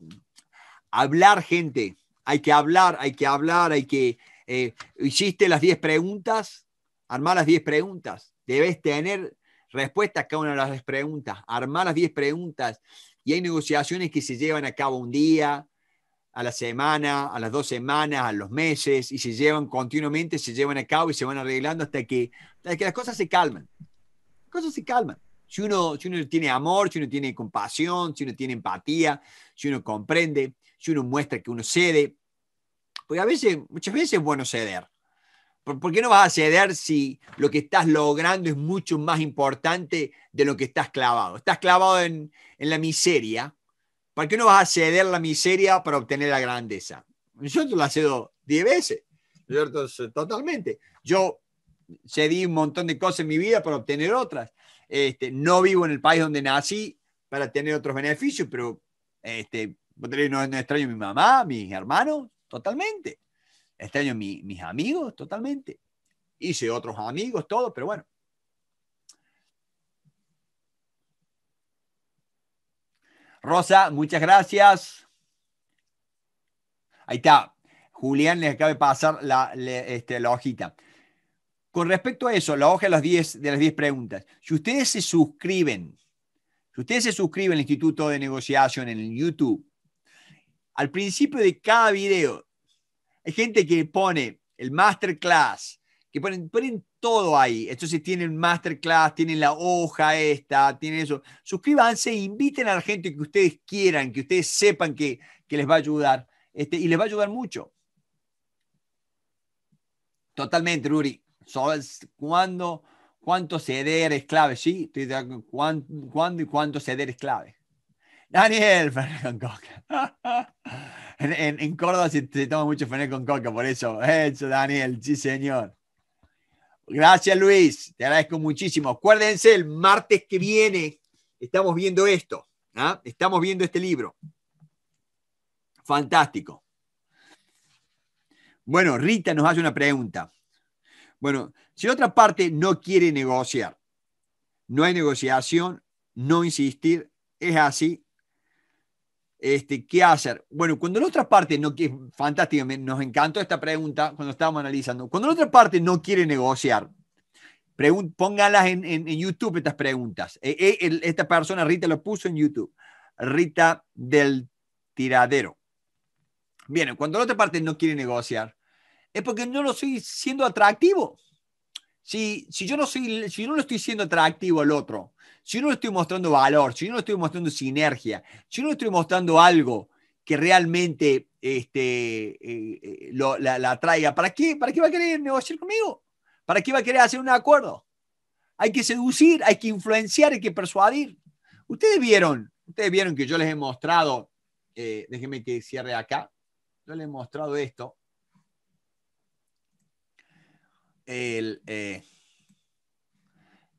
hablar gente, hay que hablar, hay que hablar, hay que... Eh, hiciste las 10 preguntas, armar las 10 preguntas, debes tener respuesta a cada una de las preguntas, armar las 10 preguntas, y hay negociaciones que se llevan a cabo un día, a la semana, a las dos semanas, a los meses, y se llevan continuamente, se llevan a cabo y se van arreglando hasta que, hasta que las cosas se calman. Las cosas se calman. Si uno, si uno tiene amor, si uno tiene compasión, si uno tiene empatía, si uno comprende, si uno muestra que uno cede, porque a veces, muchas veces es bueno ceder. ¿Por, qué no vas a ceder si lo que estás logrando es mucho más importante de lo que estás clavado? Estás clavado en, la miseria. ¿Por qué no vas a ceder la miseria para obtener la grandeza? Yo te la cedo 10 veces, ¿cierto? Eh, totalmente. Yo cedí un montón de cosas en mi vida para obtener otras. Este, no vivo en el país donde nací para tener otros beneficios, pero este, no extraño a mi mamá, a mis hermanos, totalmente extraño este año mis amigos totalmente. Hice otros amigos, todo, pero bueno. Rosa, muchas gracias. Ahí está. Julián le acaba de pasar la, este, la hojita. Con respecto a eso, la hoja de las 10 de las 10 preguntas. Si ustedes se suscriben, si ustedes se suscriben al Instituto de Negociación en YouTube, al principio de cada video hay gente que pone el masterclass, que ponen, todo ahí. Entonces tienen masterclass, tienen la hoja esta, tienen eso. Suscríbanse, e inviten a la gente que ustedes quieran, que ustedes sepan que, que les va a ayudar. Este, y les va a ayudar mucho. Totalmente, Ruri. ¿Cuándo, ¿Cuánto ceder es clave? Sí, ¿cuándo, y cuánto ceder es clave? Daniel, En, Córdoba se, toma mucho fené con coca, por eso. Eso, Daniel, sí, señor. Gracias, Luis. Te agradezco muchísimo. Acuérdense, el martes que viene estamos viendo esto. ¿ah? Estamos viendo este libro. Fantástico. Bueno, Rita nos hace una pregunta. Bueno, si otra parte no quiere negociar, no hay negociación, no insistir, es así, este, qué hacer. Bueno, cuando la otra parte no quiere, fantástico, nos encantó esta pregunta cuando estábamos analizando, cuando la otra parte no quiere negociar, póngalas en, en, YouTube estas preguntas. E, e, esta persona, Rita, lo puso en YouTube. Rita del Tiradero. Bien, cuando la otra parte no quiere negociar, es porque no lo estoy siendo atractivo. Si, yo no soy, si no estoy siendo atractivo al otro, si no le estoy mostrando valor, si yo no estoy mostrando sinergia, si no le estoy mostrando algo que realmente este, eh, eh, lo, la, la, traiga, ¿para qué? ¿Para qué va a querer negociar conmigo? ¿Para qué va a querer hacer un acuerdo? Hay que seducir, hay que influenciar, hay que persuadir. Ustedes vieron, ustedes vieron que yo les he mostrado, eh, déjenme que cierre acá, yo les he mostrado esto, el, eh,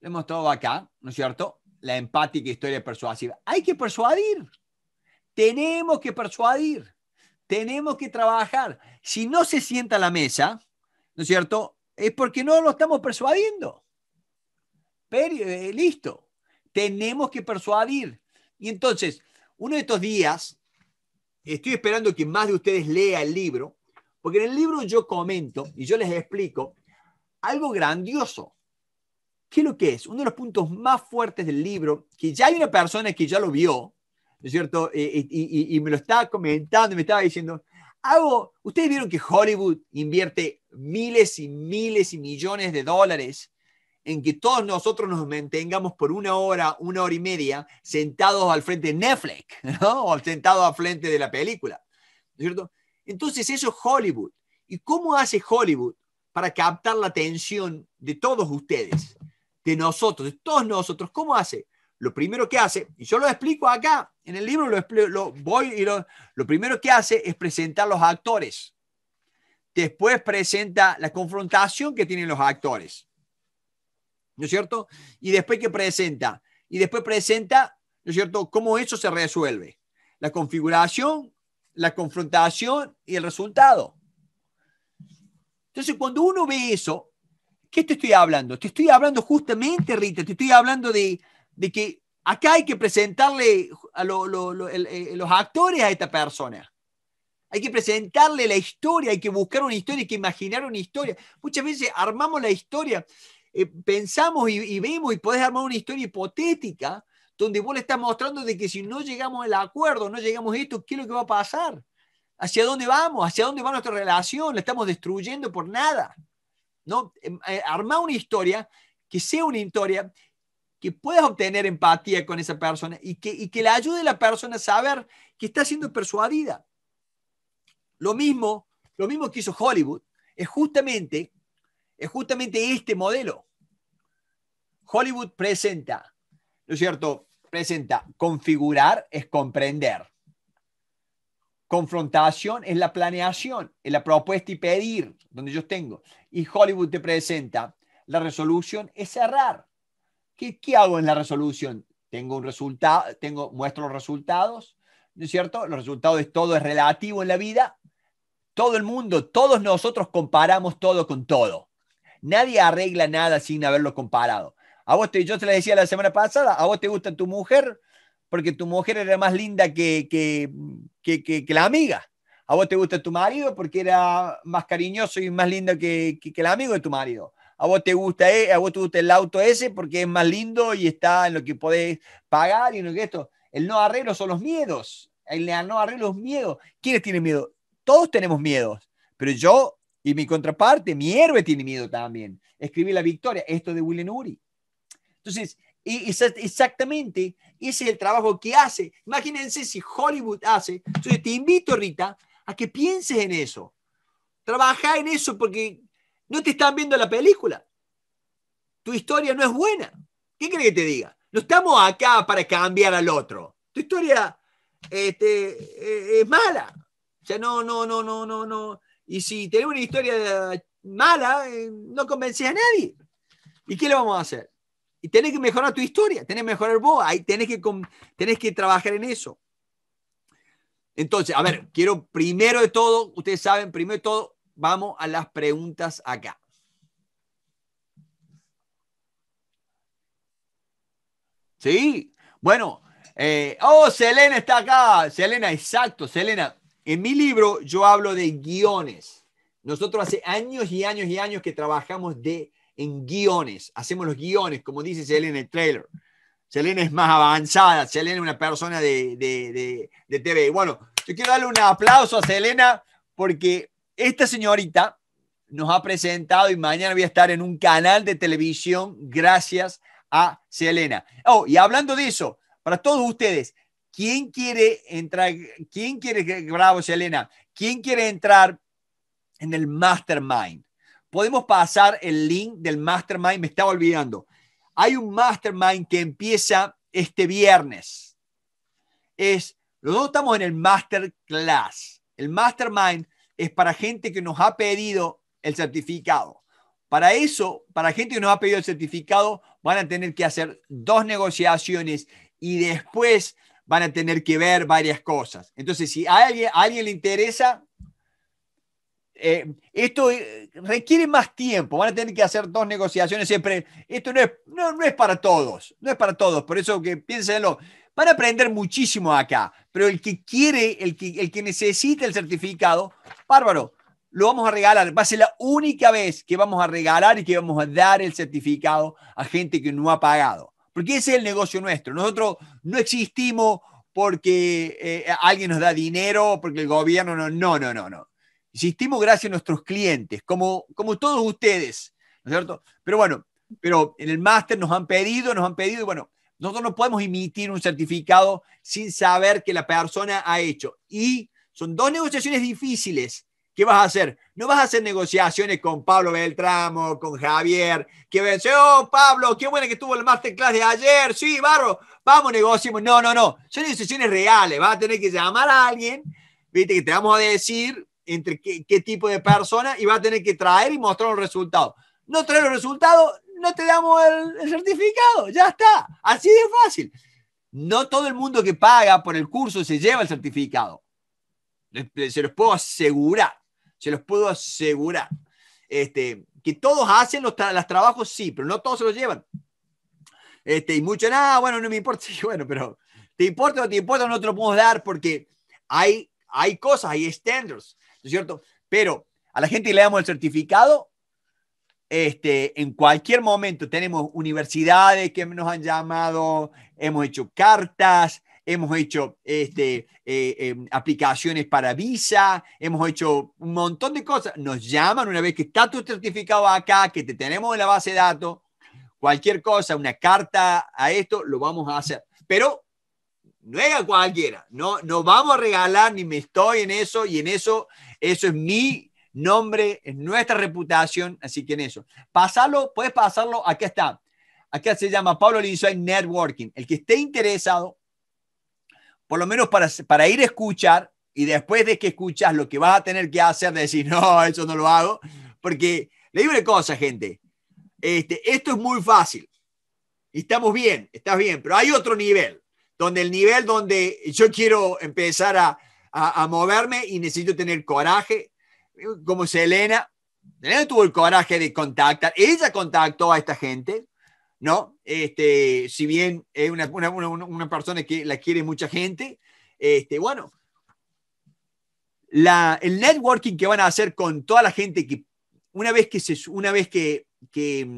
hemos todo acá, ¿no es cierto? La empática historia persuasiva. Hay que persuadir. Tenemos que persuadir. Tenemos que trabajar. Si no se sienta a la mesa, ¿no es cierto? Es porque no lo estamos persuadiendo. Pero, eh, listo. Tenemos que persuadir. Y entonces, uno de estos días, estoy esperando que más de ustedes lea el libro, porque en el libro yo comento y yo les explico algo grandioso. ¿Qué es lo que es? Uno de los puntos más fuertes del libro, que ya hay una persona que ya lo vio, ¿no es cierto? Eh, eh, y, me lo estaba comentando, me estaba diciendo, hago, ustedes vieron que Hollywood invierte miles y miles y millones de dólares en que todos nosotros nos mantengamos por una hora, una hora y media, sentados al frente de Netflix, ¿no? O sentados al frente de la película, es cierto? Entonces eso es Hollywood. ¿Y cómo hace Hollywood para captar la atención de todos ustedes, de nosotros, de todos nosotros. ¿Cómo hace? Lo primero que hace, y yo lo explico acá, en el libro lo, voy y lo, lo primero que hace es presentar los actores. Después presenta la confrontación que tienen los actores. ¿No es cierto? Y después que presenta, y después presenta, ¿no es cierto?, cómo eso se resuelve. La configuración, la confrontación y el resultado. Entonces, cuando uno ve eso, ¿qué te estoy hablando? Te estoy hablando justamente, Rita, te estoy hablando de, que acá hay que presentarle a los actores a esta persona. Hay que presentarle la historia, hay que buscar una historia, hay que imaginar una historia. Muchas veces armamos la historia, eh, pensamos y, y, vemos y podés armar una historia hipotética donde vos le estás mostrando de que si no llegamos al acuerdo, no llegamos a esto, ¿qué es lo que va a pasar? ¿Hacia dónde vamos? ¿Hacia dónde va nuestra relación? La estamos destruyendo por nada. ¿no? Em, eh, Arma una historia que sea una historia que puedas obtener empatía con esa persona y que, que la ayude a la persona a saber que está siendo persuadida. Lo mismo, lo mismo que hizo Hollywood es justamente, es justamente este modelo. Hollywood presenta, ¿no es cierto? Presenta configurar es comprender. Confrontación es la planeación, es la propuesta y pedir, donde yo tengo. Y Hollywood te presenta, la resolución es cerrar. ¿Qué, hago en la resolución? Tengo un resultado, tengo, muestro los resultados, ¿no es cierto? Los resultados de todo es relativo en la vida. Todo el mundo, todos nosotros comparamos todo con todo. Nadie arregla nada sin haberlo comparado. A vos te, yo te lo decía la semana pasada, a vos te gusta tu mujer, porque tu mujer era más linda que, la amiga. A vos te gusta tu marido porque era más cariñoso y más lindo que, el amigo de tu marido. A vos, te gusta, e, a vos te gusta el auto ese porque es más lindo y está en lo que podés pagar y en lo que esto. El no arreglo son los miedos. El no arreglo es miedo. ¿Quiénes tienen miedo? Todos tenemos miedos. Pero yo y mi contraparte, mi héroe tiene miedo también. Escribí La Victoria, esto de William Uri. Entonces, y exactamente ese es el trabajo que hace. Imagínense si Hollywood hace. Entonces te invito, Rita, a que pienses en eso. Trabaja en eso porque no te están viendo la película. Tu historia no es buena. ¿Qué crees que te diga? No estamos acá para cambiar al otro. Tu historia este, eh, es mala. O sea, no, no, no, no, no, no. Y si tenemos una historia mala, eh, no convences a nadie. ¿Y qué le vamos a hacer? Y tenés que mejorar tu historia, tenés que mejorar vos, ahí tenés que, que trabajar en eso. Entonces, a ver, quiero primero de todo, ustedes saben, primero de todo, vamos a las preguntas acá. Sí, bueno, eh, oh, Selena está acá, Selena, exacto, Selena. En mi libro yo hablo de guiones. Nosotros hace años y años y años que trabajamos de en guiones, hacemos los guiones, como dice Selena en el trailer. Selena es más avanzada, Selena es una persona de, de TV. Bueno, yo quiero darle un aplauso a Selena porque esta señorita nos ha presentado y mañana voy a estar en un canal de televisión gracias a Selena. Oh, y hablando de eso, para todos ustedes, ¿quién quiere entrar? ¿Quién quiere, bravo Selena, quién quiere entrar en el mastermind? Podemos pasar el link del mastermind, me estaba olvidando. Hay un mastermind que empieza este viernes. Es, nosotros estamos en el masterclass. El mastermind es para gente que nos ha pedido el certificado. Para eso, para gente que nos ha pedido el certificado, van a tener que hacer dos negociaciones y después van a tener que ver varias cosas. Entonces, si alguien, a alguien le interesa, eh, esto eh, requiere más tiempo, van a tener que hacer dos negociaciones siempre. Esto no es, no, es para todos, no es para todos, por eso que piénsenlo. Van a aprender muchísimo acá, pero el que quiere, el que, el que necesita el certificado, bárbaro, lo vamos a regalar. Va a ser la única vez que vamos a regalar y que vamos a dar el certificado a gente que no ha pagado, porque ese es el negocio nuestro. Nosotros no existimos porque eh, alguien nos da dinero, porque el gobierno no, no, no, no. no. Insistimos gracias a nuestros clientes, como, como todos ustedes, ¿no es cierto? Pero bueno, pero en el máster nos han pedido, nos han pedido, y bueno, nosotros no podemos emitir un certificado sin saber que la persona ha hecho. Y son dos negociaciones difíciles. ¿Qué vas a hacer? No vas a hacer negociaciones con Pablo Beltramo, con Javier, que vence, oh, Pablo, qué buena que estuvo el masterclass de ayer, sí, barro, vamos, negociemos. No, no, no, son negociaciones reales, vas a tener que llamar a alguien, viste, que te vamos a decir entre qué, qué, tipo de persona y va a tener que traer y mostrar los resultados. No traer los resultados, no te damos el, certificado, ya está, así de fácil. No todo el mundo que paga por el curso se lleva el certificado. Se los puedo asegurar, se los puedo asegurar. Este, que todos hacen los, trabajos, sí, pero no todos se los llevan. Este, y mucho, nada, ah, bueno, no me importa, sí, bueno, pero te importa o no te importa, no te lo podemos dar porque hay, hay cosas, hay standards ¿no es cierto? Pero a la gente le damos el certificado. Este, en cualquier momento tenemos universidades que nos han llamado, hemos hecho cartas, hemos hecho este, eh, em, aplicaciones para visa, hemos hecho un montón de cosas. Nos llaman una vez que está tu certificado acá, que te tenemos en la base de datos, cualquier cosa, una carta a esto, lo vamos a hacer. Pero no es a cualquiera, no, no vamos a regalar, ni me estoy en eso, y en eso eso es mi nombre, es nuestra reputación, así que en eso. Pasarlo, puedes pasarlo, aquí está. Acá se llama Pablo Lizoy Networking. El que esté interesado, por lo menos para, para ir a escuchar, y después de que escuchas, lo que vas a tener que hacer de decir, no, eso no lo hago, porque le digo una cosa, gente. Este, esto es muy fácil. Estamos bien, estás bien, pero hay otro nivel, donde el nivel donde yo quiero empezar a, a, moverme y necesito tener coraje, como Selena. Selena tuvo el coraje de contactar, ella contactó a esta gente, ¿no? Este, si bien es una, una, una, persona que la quiere mucha gente, este, bueno, la, el networking que van a hacer con toda la gente que una vez que, se, una vez que, que,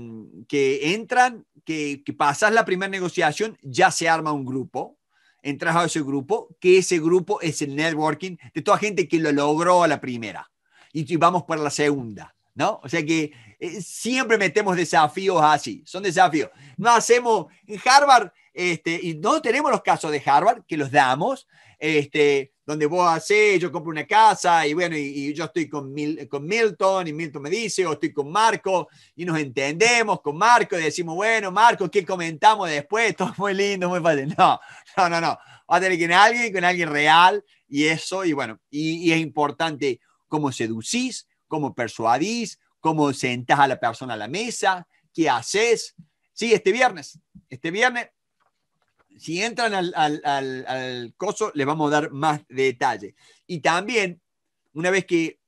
que entran, que, que pasas la primera negociación, ya se arma un grupo, entras a ese grupo, que ese grupo es el networking de toda gente que lo logró a la primera. Y, vamos para la segunda, ¿no? O sea que eh, siempre metemos desafíos así, son desafíos. No hacemos en Harvard, este, y no tenemos los casos de Harvard, que los damos, este, donde vos haces, ah, yo compro una casa y bueno, y, yo estoy con, con Milton y Milton me dice, o estoy con Marco y nos entendemos con Marco y decimos, bueno, Marco, ¿qué comentamos después? Todo muy lindo, muy padre No, no, no, no. Va a tener que ir alguien, con alguien real y eso, y bueno, y, y es importante cómo seducís, cómo persuadís, cómo sentás a la persona a la mesa, qué haces. Sí, este viernes, este viernes si entran al, al, al, coso, le vamos a dar más detalle. Y también, una vez que,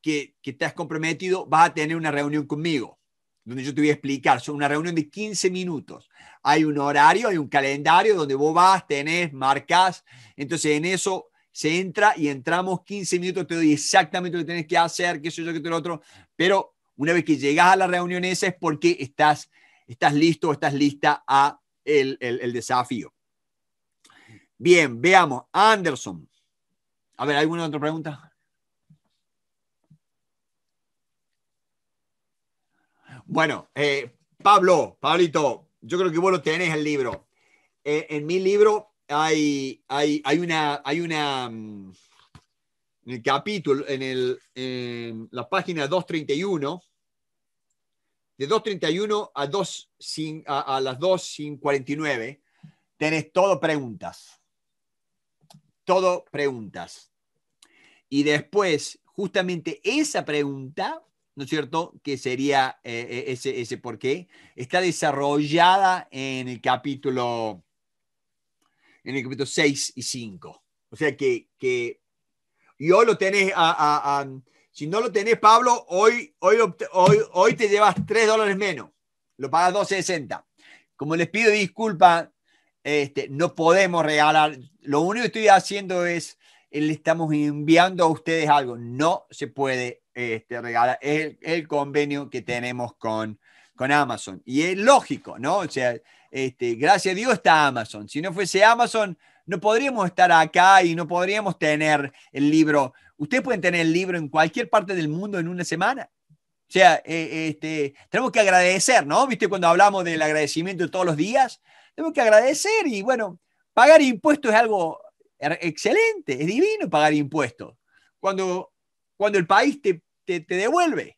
que, que estás comprometido, vas a tener una reunión conmigo donde yo te voy a explicar. Son una reunión de 15 minutos. Hay un horario, hay un calendario donde vos vas, tenés, marcas. Entonces en eso se entra y entramos 15 minutos, te doy exactamente lo que tenés que hacer, qué sé yo, qué te lo otro. Pero una vez que llegas a la reunión esa es porque estás, estás listo o estás lista a el, desafío. Bien, veamos. Anderson. A ver, ¿alguna otra pregunta? Bueno, eh, Pablo, Pablito, yo creo que vos lo tenés el libro. Eh, en mi libro hay, hay, una, hay una, mm, en el capítulo, en, el, en la página 231, de 2.31 a, 2, sin, a, las 2.49 tenés todo preguntas. Todo preguntas. Y después, justamente esa pregunta, ¿no es cierto? Que sería eh, eh, ese, ese por qué, está desarrollada en el capítulo, en el capítulo 6 y 5. O sea que, que lo tenés a si no lo tenés, Pablo, hoy, hoy, hoy, hoy te llevas 3 dólares menos. Lo pagas 2.60. Como les pido disculpas, este, no podemos regalar. Lo único que estoy haciendo es, eh, le estamos enviando a ustedes algo. No se puede este, regalar. Es el, convenio que tenemos con, con Amazon. Y es lógico, ¿no? O sea, este, gracias a Dios está Amazon. Si no fuese Amazon, no podríamos estar acá y no podríamos tener el libro Ustedes pueden tener el libro en cualquier parte del mundo en una semana. O sea, eh, este, tenemos que agradecer, ¿no? ¿Viste cuando hablamos del agradecimiento todos los días? Tenemos que agradecer y bueno, pagar impuestos es algo er, excelente, es divino pagar impuestos. Cuando, cuando el país te, te, devuelve,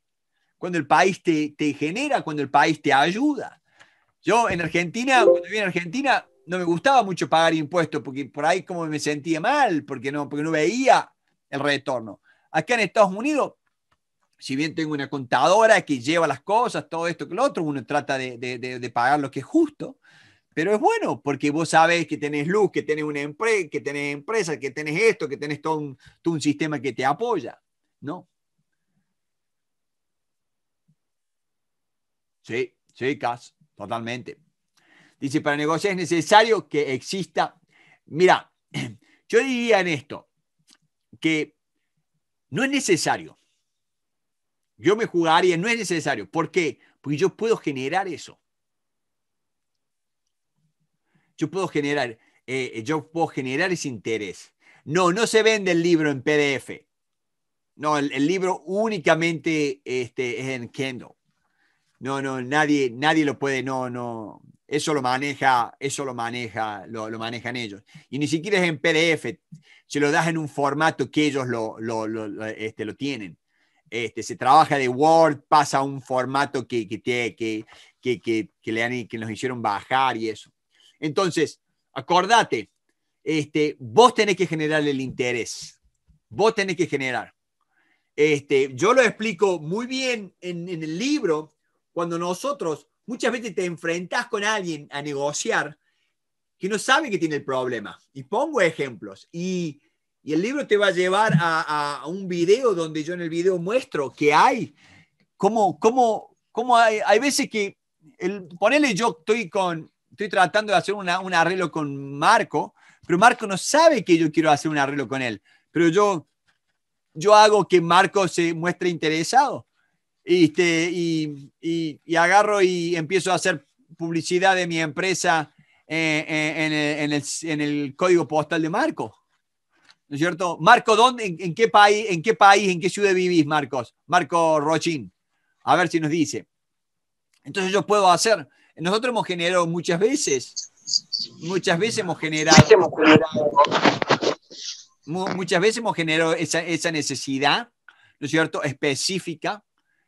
cuando el país te, te, genera, cuando el país te ayuda. Yo en Argentina, cuando vine en Argentina, no me gustaba mucho pagar impuestos porque por ahí como me sentía mal, porque no, porque no veía el retorno. Acá en Estados Unidos, si bien tengo una contadora que lleva las cosas, todo esto que lo otro, uno trata de, pagar lo que es justo, pero es bueno porque vos sabés que tenés luz, que tenés una empresa, que tenés empresa, que tenés esto, que tenés todo un, sistema que te apoya, ¿no? Sí, sí, Cass, totalmente. Dice, para negociar es necesario que exista. Mira, yo diría en esto, que no es necesario. Yo me jugaría, no es necesario. ¿Por qué? Porque yo puedo generar eso. Yo puedo generar, eh, eh, yo puedo generar ese interés. No, no se vende el libro en PDF. No, el, libro únicamente este, es en Kindle. No, no, nadie, nadie lo puede, no, no, eso lo maneja, eso lo maneja, lo, manejan ellos. Y ni siquiera es en PDF, se lo das en un formato que ellos este, lo, tienen. Este, se trabaja de Word, pasa a un formato que, que, que, que nos hicieron bajar y eso. Entonces, acordate, este, vos tenés que generar el interés. Vos tenés que generar. Este, yo lo explico muy bien en, en el libro, cuando nosotros muchas veces te enfrentas con alguien a negociar que no sabe que tiene el problema. Y pongo ejemplos. Y, el libro te va a llevar a, un video donde yo en el video muestro que hay, como cómo, cómo hay, veces que, el, ponele yo estoy, con, estoy tratando de hacer un arreglo con Marco, pero Marco no sabe que yo quiero hacer un arreglo con él. Pero yo, yo hago que Marco se muestre interesado y, este, y, agarro y empiezo a hacer publicidad de mi empresa eh, eh, en, el, código postal de Marco. ¿No es cierto? Marco, ¿dónde, en, qué país, ¿en qué país, en qué ciudad vivís, Marcos? Marco Rochín. A ver si nos dice. Entonces yo puedo hacer. Nosotros hemos generado muchas veces, muchas veces hemos generado, muchas veces hemos generado esa, esa necesidad, ¿no es cierto?, específica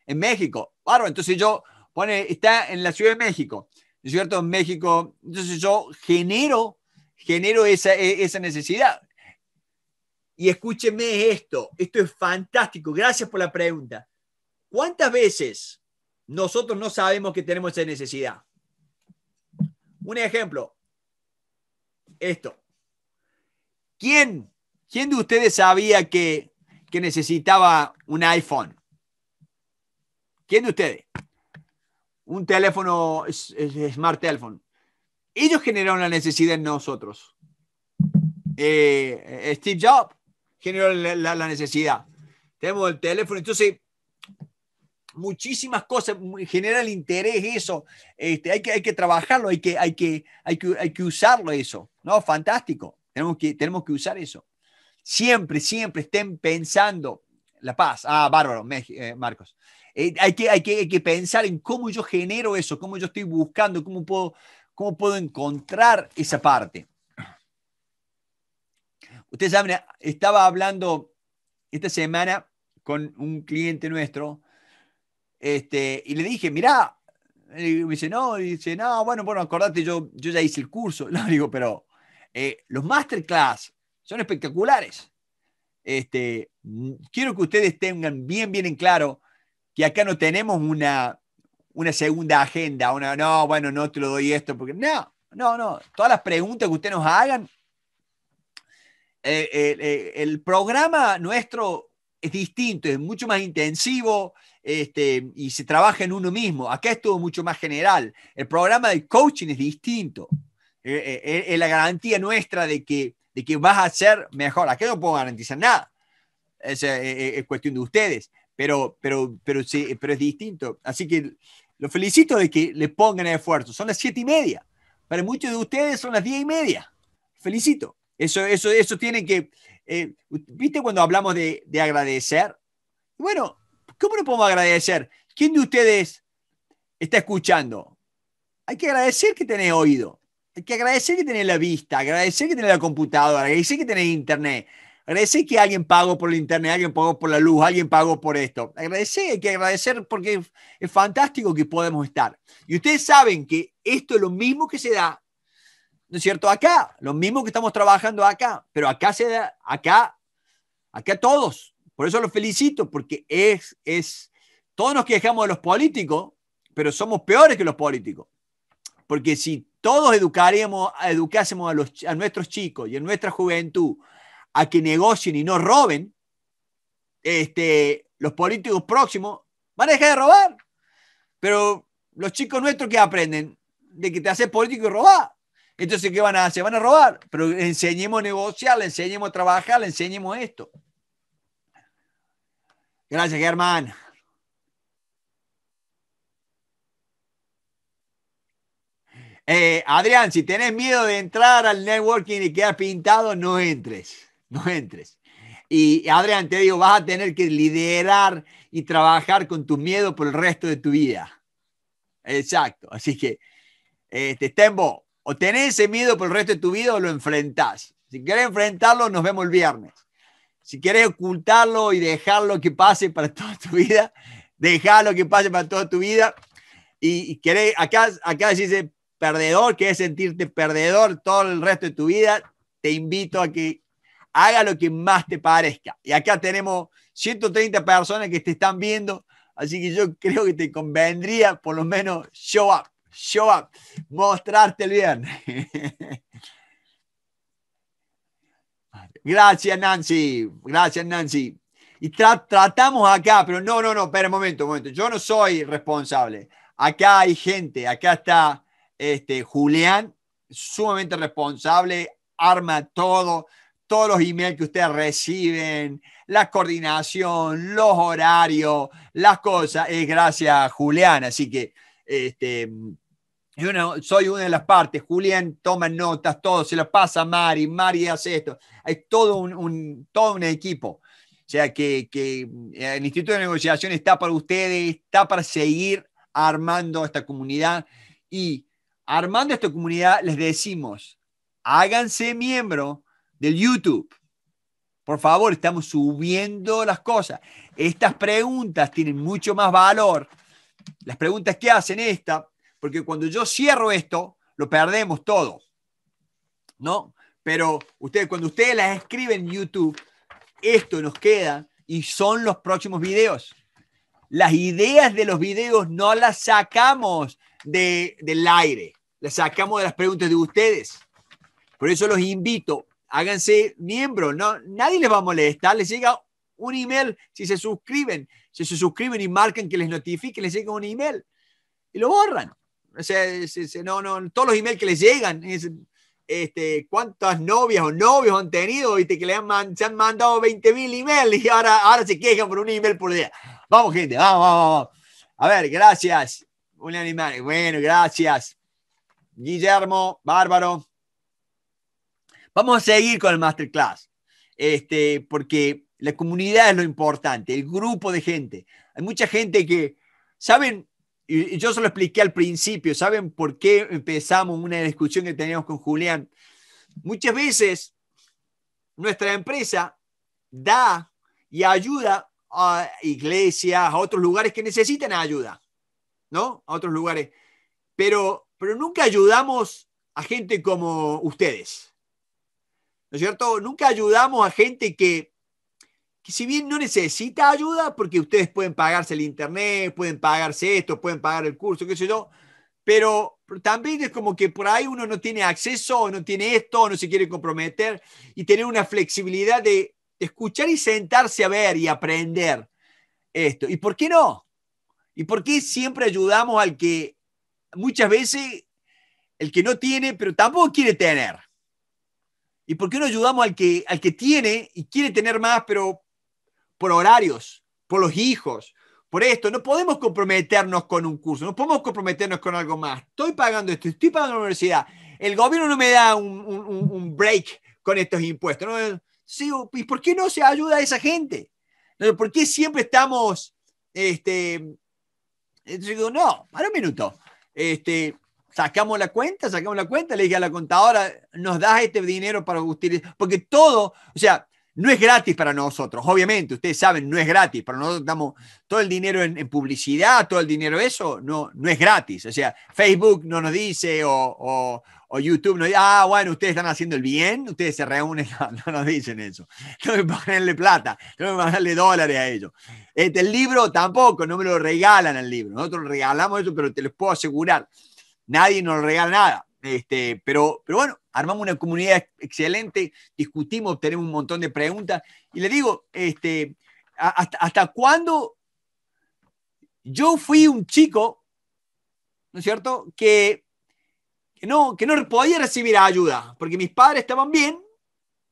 en México. Bárbaro, entonces yo, pone, está en la Ciudad de México, cierto? En México, entonces yo genero, genero esa, e, esa necesidad. Y escúcheme esto, esto es fantástico, gracias por la pregunta. ¿Cuántas veces nosotros no sabemos que tenemos esa necesidad? Un ejemplo, esto. ¿Quién, quién de ustedes sabía que, que necesitaba un iPhone? ¿Quién de ustedes? Un teléfono, smartphone smart Ellos generaron la necesidad en nosotros. Eh, Steve Jobs generó la, necesidad. Tenemos el teléfono. Entonces, muchísimas cosas, genera el interés eso, este, hay, que, hay que trabajarlo, hay que, hay, que, hay, que, hay que usarlo eso, ¿no? Fantástico, tenemos que, tenemos que usar eso. Siempre, siempre estén pensando la paz. Ah, bárbaro, eh, Marcos. Eh, hay, que, pensar en cómo yo genero eso, cómo yo estoy buscando, cómo puedo, cómo puedo encontrar esa parte. Ustedes saben, estaba hablando esta semana con un cliente nuestro este, y le dije, mirá, me dice, no, dice, no, bueno, bueno, acordate, yo, yo ya hice el curso. lo digo, pero eh, los masterclass son espectaculares. Este, mm, quiero que ustedes tengan bien, bien en claro que acá no tenemos una, una segunda agenda, una, no, bueno, no te lo doy esto, porque no, no, no, todas las preguntas que ustedes nos hagan, eh, eh, eh, el programa nuestro es distinto, es mucho más intensivo este, y se trabaja en uno mismo. Acá es todo mucho más general. El programa de coaching es distinto. Es la garantía nuestra de que, de que vas a ser mejor. Acá no puedo garantizar nada. es cuestión de ustedes pero, pero, pero, sí, pero es distinto. Así que lo felicito de que le pongan esfuerzo. Son las siete y media. Para muchos de ustedes son las diez y media. Felicito. Eso, eso, eso tiene que. Eh, ¿Viste cuando hablamos de, agradecer? Bueno, ¿cómo no podemos agradecer? ¿Quién de ustedes está escuchando? Hay que agradecer que tenés oído. Hay que agradecer que tenés la vista, agradecer que tenés la computadora, agradecer que tenés internet, Agradecer que alguien pagó por el internet, alguien pagó por la luz, alguien pagó por esto. Agradecer, hay que agradecer porque es fantástico que podemos estar. Y ustedes saben que esto es lo mismo que se da, ¿no es cierto? Acá, lo mismo que estamos trabajando acá, pero acá se da, acá, acá todos. Por eso los felicito, porque es, es, todos nos quejamos de los políticos, pero somos peores que los políticos. Porque si todos educaríamos, educásemos a, los, a nuestros chicos y a nuestra juventud a que negocien y no roben, este, los políticos próximos van a dejar de robar. Pero los chicos nuestros que aprenden de que te haces político y robar. Entonces, ¿qué van a hacer? Van a robar. Pero enseñemos a negociar, le enseñemos a trabajar, le enseñemos esto. Gracias, Germán. Eh, Adrián, si tenés miedo de entrar al networking y quedar pintado, no entres no entres. Y Adrián, te digo, vas a tener que liderar y trabajar con tu miedo por el resto de tu vida. Exacto. Así que, este, Tembo, o tenés ese miedo por el resto de tu vida o lo enfrentás. Si quieres enfrentarlo, nos vemos el viernes. Si quieres ocultarlo y dejarlo que pase para toda tu vida, lo que pase para toda tu vida. Y, y querés, acá, acá dice perdedor, querés sentirte perdedor todo el resto de tu vida, te invito a que haga lo que más te parezca. Y acá tenemos 130 personas que te están viendo, así que yo creo que te convendría por lo menos show up, show up, mostrarte el bien. Gracias Nancy, gracias Nancy. Y tratamos acá, pero no, no, no, espera un momento, un momento. Yo no soy responsable. Acá hay gente, acá está este, Julián, sumamente responsable, arma todo todos los emails que ustedes reciben, la coordinación, los horarios, las cosas, es gracias a Julián. Así que este, yo soy una de las partes. Julián toma notas, todo se lo pasa a Mari, Mari hace esto. Hay todo un, todo un equipo. O sea que, que eh, el Instituto de Negociación está para ustedes, está para seguir armando esta comunidad. Y armando esta comunidad les decimos, háganse miembro del YouTube. Por favor, estamos subiendo las cosas. Estas preguntas tienen mucho más valor. Las preguntas que hacen esta, porque cuando yo cierro esto, lo perdemos todo. ¿No? Pero ustedes, cuando ustedes las escriben en YouTube, esto nos queda y son los próximos videos. Las ideas de los videos no las sacamos del aire, las sacamos de las preguntas de ustedes. Por eso los invito háganse miembro, no, nadie les va a molestar, les llega un email si se suscriben, si se suscriben y marcan que les notifique, les llega un email y lo borran. no, todos los emails que les llegan, este, cuántas novias o novios han tenido, que le han se han mandado 20 mil emails y ahora, ahora se quejan por un email por día. Vamos, gente, vamos, vamos, vamos. A ver, gracias. Un animal. Bueno, gracias. Guillermo, bárbaro. Vamos a seguir con el masterclass, este, porque la comunidad es lo importante, el grupo de gente. Hay mucha gente que, ¿saben? yo se lo expliqué al principio, ¿saben por qué empezamos una discusión que teníamos con Julián? Muchas veces nuestra empresa da y ayuda a iglesias, a otros lugares que necesitan ayuda, ¿no? A otros lugares. Pero, pero nunca ayudamos a gente como ustedes ¿no es cierto? Nunca ayudamos a gente que, si bien no necesita ayuda, porque ustedes pueden pagarse el internet, pueden pagarse esto, pueden pagar el curso, qué sé yo, pero también es como que por ahí uno no tiene acceso, no tiene esto, no se quiere comprometer y tener una flexibilidad de escuchar y sentarse a ver y aprender esto. ¿Y por qué no? ¿Y por qué siempre ayudamos al que muchas veces, el que no tiene, pero tampoco quiere tener? ¿Y por qué no ayudamos al que, al que tiene y quiere tener más, pero por horarios, por los hijos, por esto? No podemos comprometernos con un curso, no podemos comprometernos con algo más. Estoy pagando esto, estoy pagando la universidad. El gobierno no me da un, break con estos impuestos. Sí, ¿Y por qué no se ayuda a esa gente? ¿Por qué siempre estamos... Este, no, para un minuto. Este, sacamos la cuenta, sacamos la cuenta, le dije a la contadora, nos das este dinero para utilizar, porque todo, o sea, no es gratis para nosotros, obviamente, ustedes saben, no es gratis, pero nosotros damos todo el dinero en, publicidad, todo el dinero eso, no, no es gratis. O sea, Facebook no nos dice o, o, YouTube no dice, ah, bueno, ustedes están haciendo el bien, ustedes se reúnen, no, nos dicen eso. Tengo que ponerle plata, tengo que ponen dólares a ellos. Este, el libro tampoco, no me lo regalan el libro, nosotros regalamos eso, pero te lo puedo asegurar nadie nos regala nada. Este, pero, pero bueno, armamos una comunidad excelente, discutimos, tenemos un montón de preguntas. Y le digo, este, hasta, hasta cuándo yo fui un chico, ¿no es cierto?, que, que, no, que no podía recibir ayuda, porque mis padres estaban bien,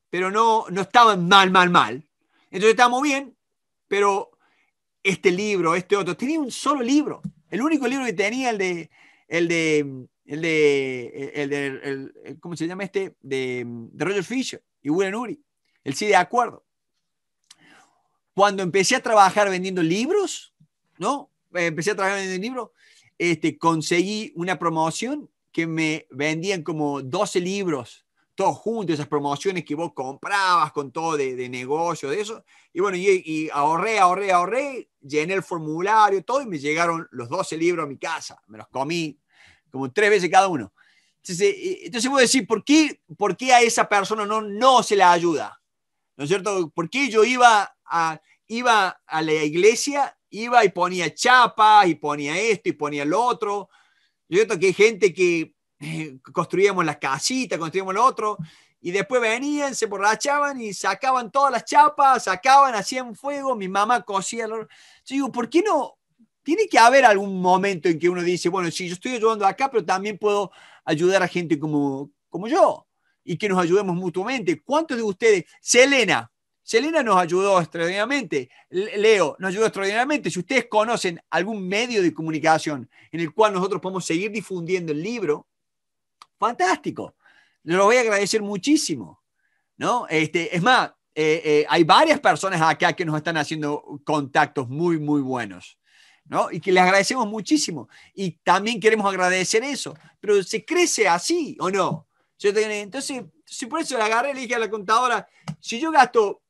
pero no, no estaban mal, mal, mal. Entonces estábamos bien, pero este libro, este otro, tenía un solo libro. El único libro que tenía, el de Mm, el de, el de, el de, ¿cómo se llama este? De, mm, de Roger Fisher y William Uri. El sí de acuerdo. Cuando empecé a trabajar vendiendo libros, ¿no? Eh, empecé a trabajar vendiendo libros, este, conseguí una promoción que me vendían como 12 libros todos juntos, esas promociones que vos comprabas con todo de, de negocio, de eso. Y bueno, y, ahorré, ahorré, ahorré, llené el formulario, todo, y me llegaron los 12 libros a mi casa. Me los comí como tres veces cada uno. Entonces, eh, eh, entonces a decir, ¿por qué, ¿por qué a esa persona no, no se la ayuda? ¿No es cierto? ¿Por qué yo iba a, iba a la iglesia, iba y ponía chapas, y ponía esto, y ponía lo otro? yo es Que hay gente que construíamos las casitas, construíamos lo otro, y después venían, se borrachaban y sacaban todas las chapas, sacaban, hacían fuego, mi mamá cosía. Yo digo, ¿por qué no? Tiene que haber algún momento en que uno dice, bueno, sí, yo estoy ayudando acá, pero también puedo ayudar a gente como, como yo y que nos ayudemos mutuamente. ¿Cuántos de ustedes? Selena, Selena nos ayudó extraordinariamente. Leo nos ayudó extraordinariamente. Si ustedes conocen algún medio de comunicación en el cual nosotros podemos seguir difundiendo el libro, fantástico. Lo voy a agradecer muchísimo. ¿no? Este, es más, eh, eh, hay varias personas acá que nos están haciendo contactos muy, muy buenos. ¿no? Y que les agradecemos muchísimo. Y también queremos agradecer eso. Pero se crece así, ¿o no? Entonces, si por eso la agarré y le dije a la contadora, si yo gasto,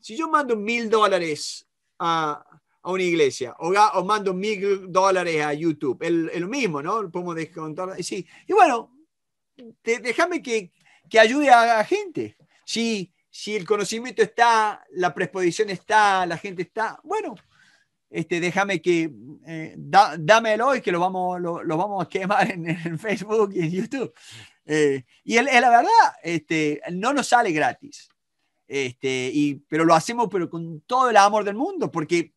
si yo mando mil dólares a, a una iglesia o, mando mil dólares a YouTube. Es lo mismo, ¿no? Podemos descontar. Y, sí. y bueno, déjame que, que, ayude a, la gente. Si, si, el conocimiento está, la predisposición está, la gente está, bueno, este, déjame que, eh, dame el hoy y que lo vamos, lo, vamos a quemar en, Facebook y en YouTube. Eh, y es el, la verdad, este, no nos sale gratis. Este, y, pero lo hacemos pero con todo el amor del mundo, porque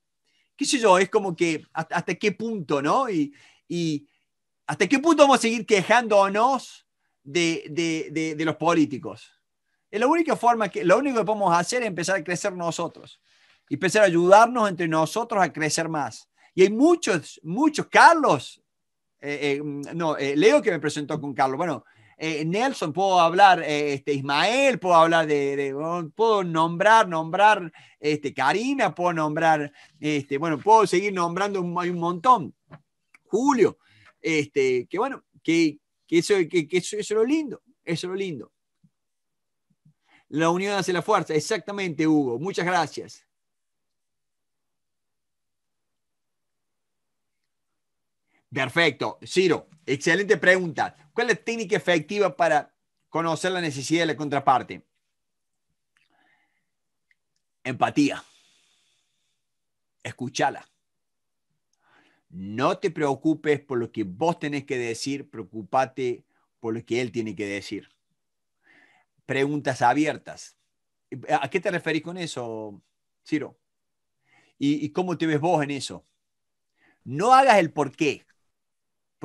qué sé yo, es como que hasta, qué punto, ¿no? Y, y, hasta qué punto vamos a seguir quejándonos de, los políticos. Es la única forma que, lo único que podemos hacer es empezar a crecer nosotros y empezar a ayudarnos entre nosotros a crecer más. Y hay muchos, muchos, Carlos, eh, eh, no, eh, Leo que me presentó con Carlos, bueno, eh, Nelson, puedo hablar eh, este, Ismael, puedo hablar de, oh, puedo nombrar, nombrar este, Karina, puedo nombrar, este, bueno, puedo seguir nombrando un, un montón. Julio, este, que bueno, que, eso, que, eso es lo lindo, eso es lo lindo. La unión hace la fuerza, exactamente, Hugo. Muchas gracias. Perfecto. Ciro, excelente pregunta. ¿Cuál es la técnica efectiva para conocer la necesidad de la contraparte? Empatía. Escúchala. No te preocupes por lo que vos tenés que decir, preocupate por lo que él tiene que decir. Preguntas abiertas. ¿A qué te referís con eso, Ciro? ¿Y, y cómo te ves vos en eso? No hagas el por qué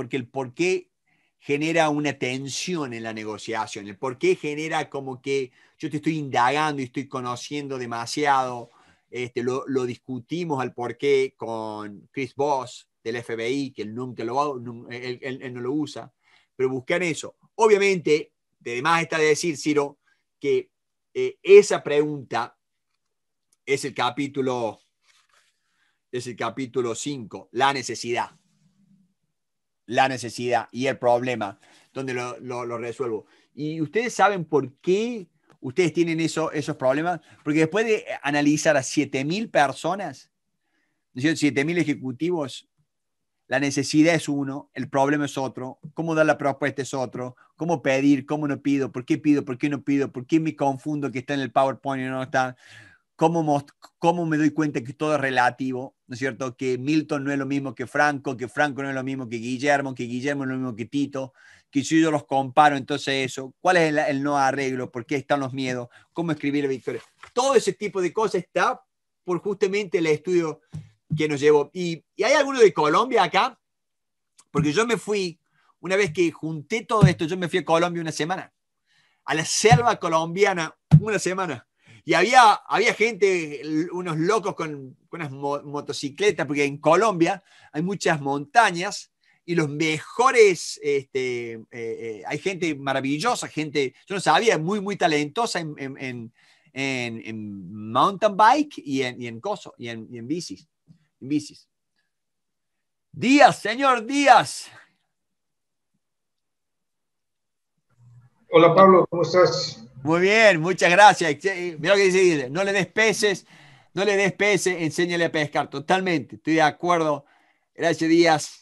porque el por qué genera una tensión en la negociación, el por qué genera como que yo te estoy indagando y estoy conociendo demasiado, este, lo, discutimos al por qué con Chris Voss del FBI, que él, nunca lo, no lo usa, pero buscan eso. Obviamente, de está de decir, Ciro, que eh, esa pregunta es el capítulo es el capítulo 5, la necesidad la necesidad y el problema, donde lo, resuelvo. Y ustedes saben por qué ustedes tienen eso, esos problemas, porque después de analizar a 7.000 personas, 7.000 ejecutivos, la necesidad es uno, el problema es otro, cómo dar la propuesta es otro, cómo pedir, cómo no pido, por qué pido, por qué no pido, por qué me confundo que está en el PowerPoint y no está, cómo, cómo me doy cuenta que todo es relativo. ¿no es cierto? Que Milton no es lo mismo que Franco, que Franco no es lo mismo que Guillermo, que Guillermo no es lo mismo que Tito, que si yo los comparo, entonces eso, ¿cuál es el, no arreglo? ¿Por qué están los miedos? ¿Cómo escribir la victoria? Todo ese tipo de cosas está por justamente el estudio que nos llevó. Y, y hay alguno de Colombia acá, porque yo me fui, una vez que junté todo esto, yo me fui a Colombia una semana, a la selva colombiana una semana y había, había gente, unos locos con, unas motocicletas, porque en Colombia hay muchas montañas y los mejores, este, eh, eh, hay gente maravillosa, gente, yo no sabía, muy, muy talentosa en, mountain bike y en, y en coso, y en, bicis, en bicis. Díaz, señor Díaz. Hola Pablo, ¿cómo estás? Muy bien, muchas gracias. Eh, mira que dice, no le des peces, no le des peces, enséñale a pescar. Totalmente, estoy de acuerdo. Gracias, Díaz.